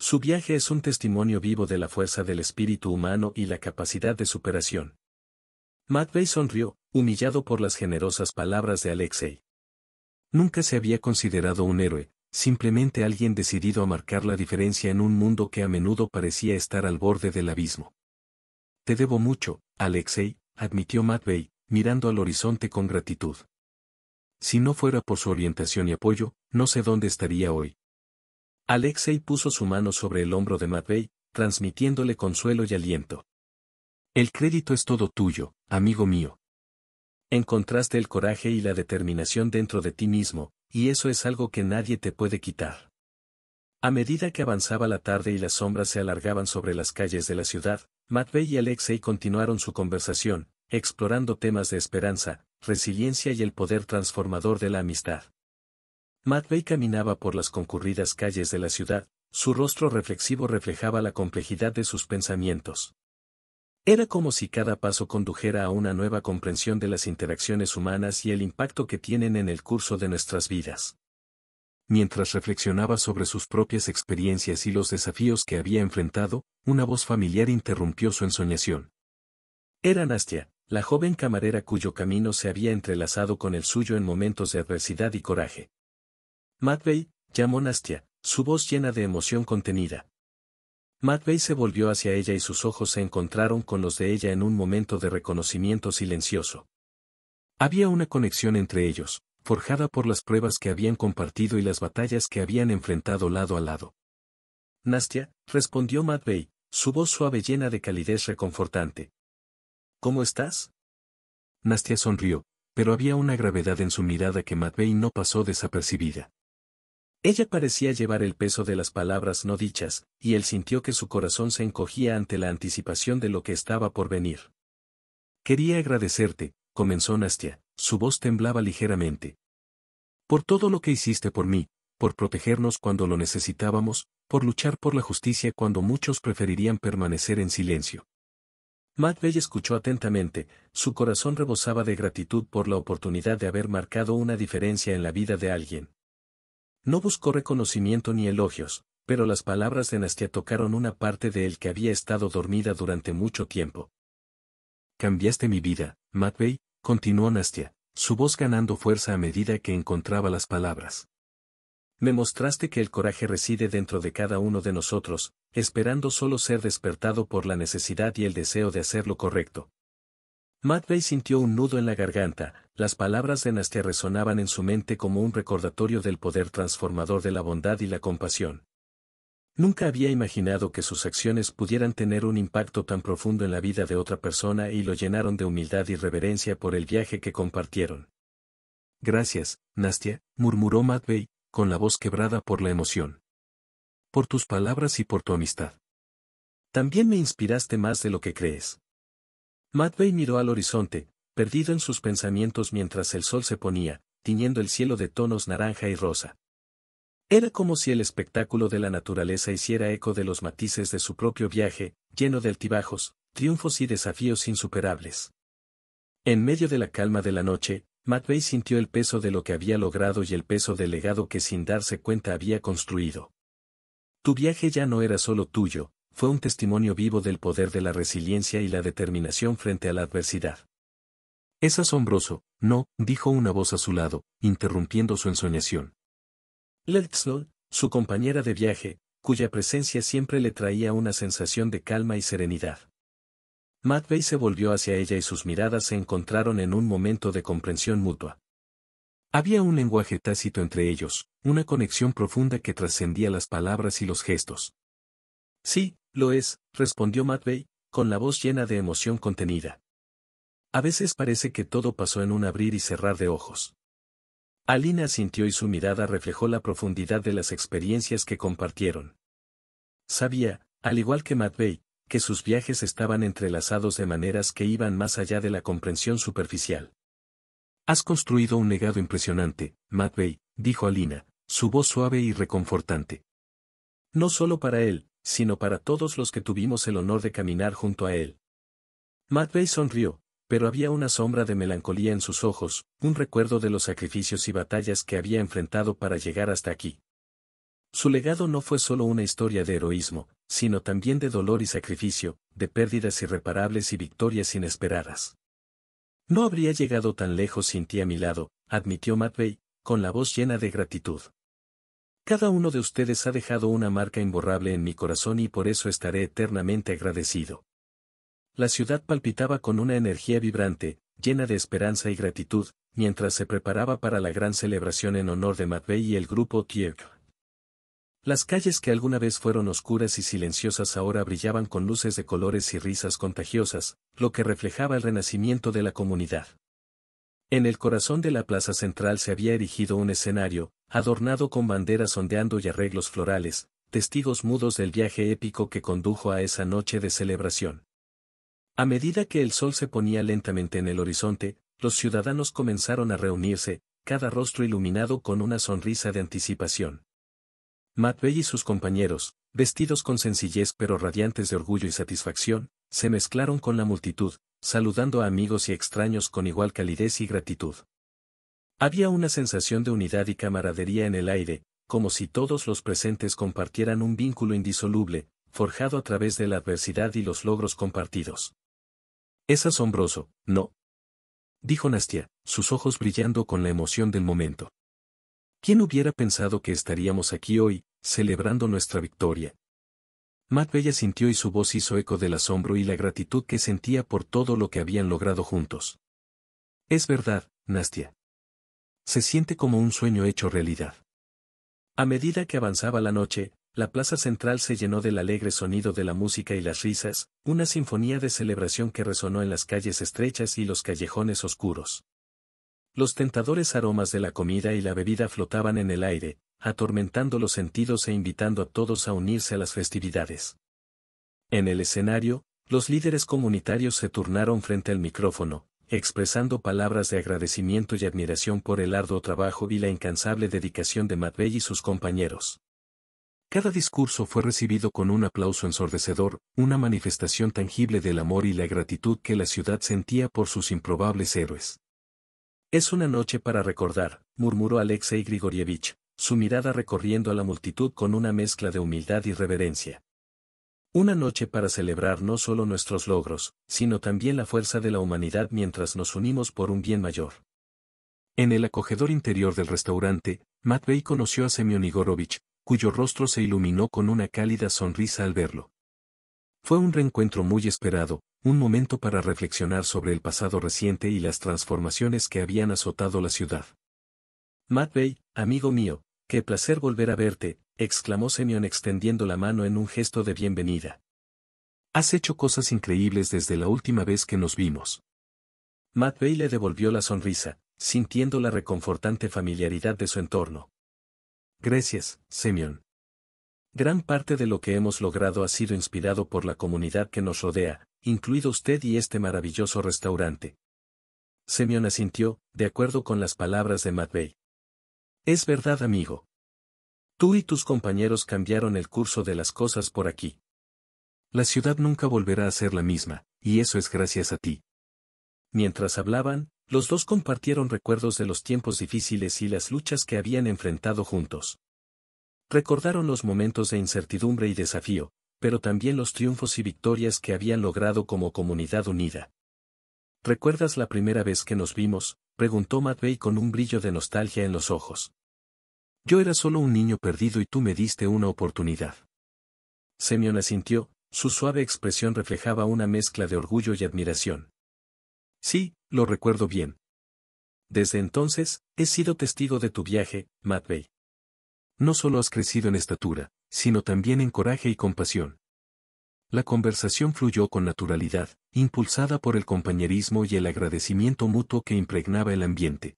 Su viaje es un testimonio vivo de la fuerza del espíritu humano y la capacidad de superación. McVeigh sonrió, humillado por las generosas palabras de Alexei. Nunca se había considerado un héroe, simplemente alguien decidido a marcar la diferencia en un mundo que a menudo parecía estar al borde del abismo. Te debo mucho, Alexei, admitió Matvey, mirando al horizonte con gratitud. Si no fuera por su orientación y apoyo, no sé dónde estaría hoy. Alexei puso su mano sobre el hombro de Matvey, transmitiéndole consuelo y aliento. El crédito es todo tuyo, amigo mío. Encontraste el coraje y la determinación dentro de ti mismo, y eso es algo que nadie te puede quitar. A medida que avanzaba la tarde y las sombras se alargaban sobre las calles de la ciudad, Matvey y Alexei continuaron su conversación, explorando temas de esperanza, resiliencia y el poder transformador de la amistad. Matvey caminaba por las concurridas calles de la ciudad, su rostro reflexivo reflejaba la complejidad de sus pensamientos. Era como si cada paso condujera a una nueva comprensión de las interacciones humanas y el impacto que tienen en el curso de nuestras vidas. Mientras reflexionaba sobre sus propias experiencias y los desafíos que había enfrentado, una voz familiar interrumpió su ensoñación. Era Nastia, la joven camarera cuyo camino se había entrelazado con el suyo en momentos de adversidad y coraje. Matvey, llamó Nastia, su voz llena de emoción contenida. Matvey se volvió hacia ella y sus ojos se encontraron con los de ella en un momento de reconocimiento silencioso. Había una conexión entre ellos, forjada por las pruebas que habían compartido y las batallas que habían enfrentado lado a lado. Nastia, respondió Matvey, su voz suave llena de calidez reconfortante. ¿Cómo estás? Nastia sonrió, pero había una gravedad en su mirada que Matvey no pasó desapercibida. Ella parecía llevar el peso de las palabras no dichas, y él sintió que su corazón se encogía ante la anticipación de lo que estaba por venir. Quería agradecerte, comenzó Nastia, su voz temblaba ligeramente. Por todo lo que hiciste por mí, por protegernos cuando lo necesitábamos, por luchar por la justicia cuando muchos preferirían permanecer en silencio. Macbeth escuchó atentamente, su corazón rebosaba de gratitud por la oportunidad de haber marcado una diferencia en la vida de alguien. No buscó reconocimiento ni elogios, pero las palabras de Nastia tocaron una parte de él que había estado dormida durante mucho tiempo. Cambiaste mi vida, Matvey, continuó Nastia, su voz ganando fuerza a medida que encontraba las palabras. Me mostraste que el coraje reside dentro de cada uno de nosotros, esperando solo ser despertado por la necesidad y el deseo de hacer lo correcto. Matvey sintió un nudo en la garganta, las palabras de Nastia resonaban en su mente como un recordatorio del poder transformador de la bondad y la compasión. Nunca había imaginado que sus acciones pudieran tener un impacto tan profundo en la vida de otra persona y lo llenaron de humildad y reverencia por el viaje que compartieron. Gracias, Nastia, murmuró Matvey, con la voz quebrada por la emoción. Por tus palabras y por tu amistad. También me inspiraste más de lo que crees. Matvey miró al horizonte, perdido en sus pensamientos mientras el sol se ponía, tiñendo el cielo de tonos naranja y rosa. Era como si el espectáculo de la naturaleza hiciera eco de los matices de su propio viaje, lleno de altibajos, triunfos y desafíos insuperables. En medio de la calma de la noche, Matvey sintió el peso de lo que había logrado y el peso del legado que sin darse cuenta había construido. Tu viaje ya no era solo tuyo, fue un testimonio vivo del poder de la resiliencia y la determinación frente a la adversidad. Es asombroso, ¿no? dijo una voz a su lado, interrumpiendo su ensoñación. Slow, su compañera de viaje, cuya presencia siempre le traía una sensación de calma y serenidad. Matvey se volvió hacia ella y sus miradas se encontraron en un momento de comprensión mutua. Había un lenguaje tácito entre ellos, una conexión profunda que trascendía las palabras y los gestos. Sí, lo es, respondió Matvey, con la voz llena de emoción contenida. A veces parece que todo pasó en un abrir y cerrar de ojos. Alina sintió y su mirada reflejó la profundidad de las experiencias que compartieron. Sabía, al igual que Matvey, que sus viajes estaban entrelazados de maneras que iban más allá de la comprensión superficial. Has construido un legado impresionante, Matvey, dijo Alina, su voz suave y reconfortante. No solo para él, sino para todos los que tuvimos el honor de caminar junto a él. Matvey sonrió, pero había una sombra de melancolía en sus ojos, un recuerdo de los sacrificios y batallas que había enfrentado para llegar hasta aquí. Su legado no fue solo una historia de heroísmo, sino también de dolor y sacrificio, de pérdidas irreparables y victorias inesperadas. No habría llegado tan lejos sin ti a mi lado, admitió Matvey, con la voz llena de gratitud. Cada uno de ustedes ha dejado una marca imborrable en mi corazón y por eso estaré eternamente agradecido. La ciudad palpitaba con una energía vibrante, llena de esperanza y gratitud, mientras se preparaba para la gran celebración en honor de Matvey y el grupo Thieu. Las calles que alguna vez fueron oscuras y silenciosas ahora brillaban con luces de colores y risas contagiosas, lo que reflejaba el renacimiento de la comunidad. En el corazón de la plaza central se había erigido un escenario, adornado con banderas ondeando y arreglos florales, testigos mudos del viaje épico que condujo a esa noche de celebración. A medida que el sol se ponía lentamente en el horizonte, los ciudadanos comenzaron a reunirse, cada rostro iluminado con una sonrisa de anticipación. Matvey y sus compañeros, vestidos con sencillez pero radiantes de orgullo y satisfacción, se mezclaron con la multitud, saludando a amigos y extraños con igual calidez y gratitud. Había una sensación de unidad y camaradería en el aire, como si todos los presentes compartieran un vínculo indisoluble, forjado a través de la adversidad y los logros compartidos. Es asombroso, ¿no? Dijo Nastia, sus ojos brillando con la emoción del momento. ¿Quién hubiera pensado que estaríamos aquí hoy, celebrando nuestra victoria? Matt Bella sintió y su voz hizo eco del asombro y la gratitud que sentía por todo lo que habían logrado juntos. Es verdad, Nastia. Se siente como un sueño hecho realidad. A medida que avanzaba la noche, la plaza central se llenó del alegre sonido de la música y las risas, una sinfonía de celebración que resonó en las calles estrechas y los callejones oscuros. Los tentadores aromas de la comida y la bebida flotaban en el aire, atormentando los sentidos e invitando a todos a unirse a las festividades. En el escenario, los líderes comunitarios se turnaron frente al micrófono, expresando palabras de agradecimiento y admiración por el arduo trabajo y la incansable dedicación de Matvey y sus compañeros. Cada discurso fue recibido con un aplauso ensordecedor, una manifestación tangible del amor y la gratitud que la ciudad sentía por sus improbables héroes. Es una noche para recordar, murmuró Alexei Grigorievich, su mirada recorriendo a la multitud con una mezcla de humildad y reverencia. Una noche para celebrar no solo nuestros logros, sino también la fuerza de la humanidad mientras nos unimos por un bien mayor. En el acogedor interior del restaurante, Matvey conoció a Semyon Igorovich, cuyo rostro se iluminó con una cálida sonrisa al verlo. Fue un reencuentro muy esperado, un momento para reflexionar sobre el pasado reciente y las transformaciones que habían azotado la ciudad. Matvey, amigo mío, qué placer volver a verte, exclamó Simeon extendiendo la mano en un gesto de bienvenida. Has hecho cosas increíbles desde la última vez que nos vimos. Matvey le devolvió la sonrisa, sintiendo la reconfortante familiaridad de su entorno. Gracias, Simeon. Gran parte de lo que hemos logrado ha sido inspirado por la comunidad que nos rodea, incluido usted y este maravilloso restaurante. Simeon asintió, de acuerdo con las palabras de Matvey. Es verdad, amigo. Tú y tus compañeros cambiaron el curso de las cosas por aquí. La ciudad nunca volverá a ser la misma, y eso es gracias a ti. Mientras hablaban, los dos compartieron recuerdos de los tiempos difíciles y las luchas que habían enfrentado juntos. Recordaron los momentos de incertidumbre y desafío, pero también los triunfos y victorias que habían logrado como comunidad unida. ¿Recuerdas la primera vez que nos vimos? preguntó Matvey con un brillo de nostalgia en los ojos. Yo era solo un niño perdido y tú me diste una oportunidad. Semyon asintió, su suave expresión reflejaba una mezcla de orgullo y admiración. Sí, lo recuerdo bien. Desde entonces, he sido testigo de tu viaje, Matvey. No solo has crecido en estatura, sino también en coraje y compasión. La conversación fluyó con naturalidad, impulsada por el compañerismo y el agradecimiento mutuo que impregnaba el ambiente.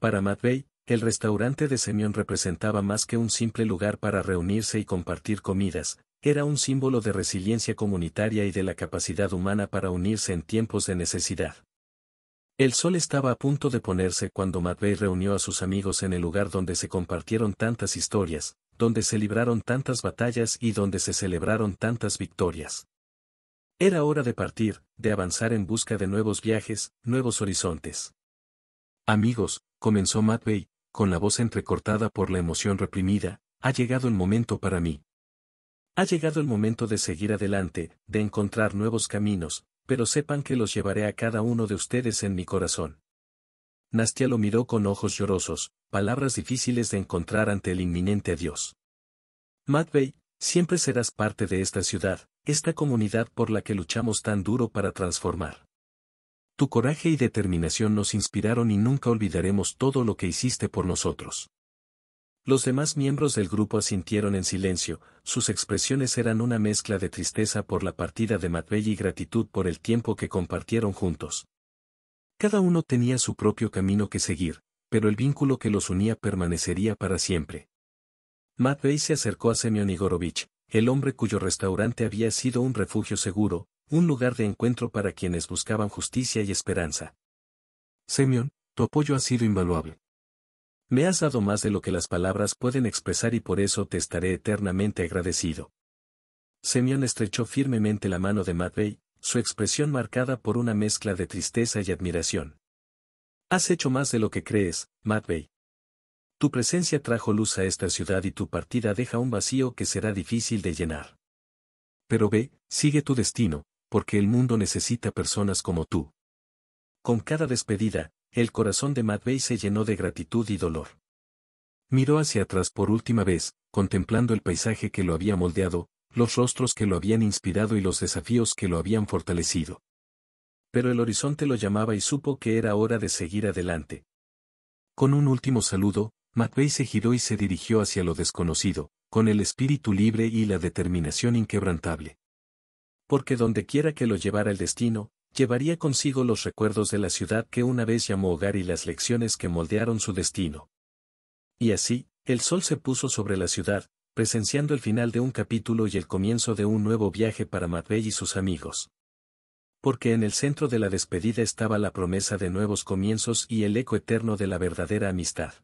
Para Matvey, el restaurante de Semyon representaba más que un simple lugar para reunirse y compartir comidas, era un símbolo de resiliencia comunitaria y de la capacidad humana para unirse en tiempos de necesidad. El sol estaba a punto de ponerse cuando Matvey reunió a sus amigos en el lugar donde se compartieron tantas historias, donde se libraron tantas batallas y donde se celebraron tantas victorias. Era hora de partir, de avanzar en busca de nuevos viajes, nuevos horizontes. Amigos, comenzó Matvey, con la voz entrecortada por la emoción reprimida, ha llegado el momento para mí, ha llegado el momento de seguir adelante, de encontrar nuevos caminos, pero sepan que los llevaré a cada uno de ustedes en mi corazón. Nastia lo miró con ojos llorosos, palabras difíciles de encontrar ante el inminente adiós. Matvey, siempre serás parte de esta ciudad, esta comunidad por la que luchamos tan duro para transformar. Tu coraje y determinación nos inspiraron y nunca olvidaremos todo lo que hiciste por nosotros. Los demás miembros del grupo asintieron en silencio, sus expresiones eran una mezcla de tristeza por la partida de Matvey y gratitud por el tiempo que compartieron juntos. Cada uno tenía su propio camino que seguir, pero el vínculo que los unía permanecería para siempre. Matvey se acercó a Semyon Igorovich, el hombre cuyo restaurante había sido un refugio seguro, un lugar de encuentro para quienes buscaban justicia y esperanza. Semyon, tu apoyo ha sido invaluable. Me has dado más de lo que las palabras pueden expresar y por eso te estaré eternamente agradecido. Semyon estrechó firmemente la mano de Matvey, su expresión marcada por una mezcla de tristeza y admiración. Has hecho más de lo que crees, Matvey. Tu presencia trajo luz a esta ciudad y tu partida deja un vacío que será difícil de llenar. Pero ve, sigue tu destino, porque el mundo necesita personas como tú. Con cada despedida, el corazón de Matvey se llenó de gratitud y dolor. Miró hacia atrás por última vez, contemplando el paisaje que lo había moldeado, los rostros que lo habían inspirado y los desafíos que lo habían fortalecido. Pero el horizonte lo llamaba y supo que era hora de seguir adelante. Con un último saludo, Matvey se giró y se dirigió hacia lo desconocido, con el espíritu libre y la determinación inquebrantable. Porque donde quiera que lo llevara el destino, llevaría consigo los recuerdos de la ciudad que una vez llamó hogar y las lecciones que moldearon su destino. Y así, el sol se puso sobre la ciudad, presenciando el final de un capítulo y el comienzo de un nuevo viaje para Matvey y sus amigos. Porque en el centro de la despedida estaba la promesa de nuevos comienzos y el eco eterno de la verdadera amistad.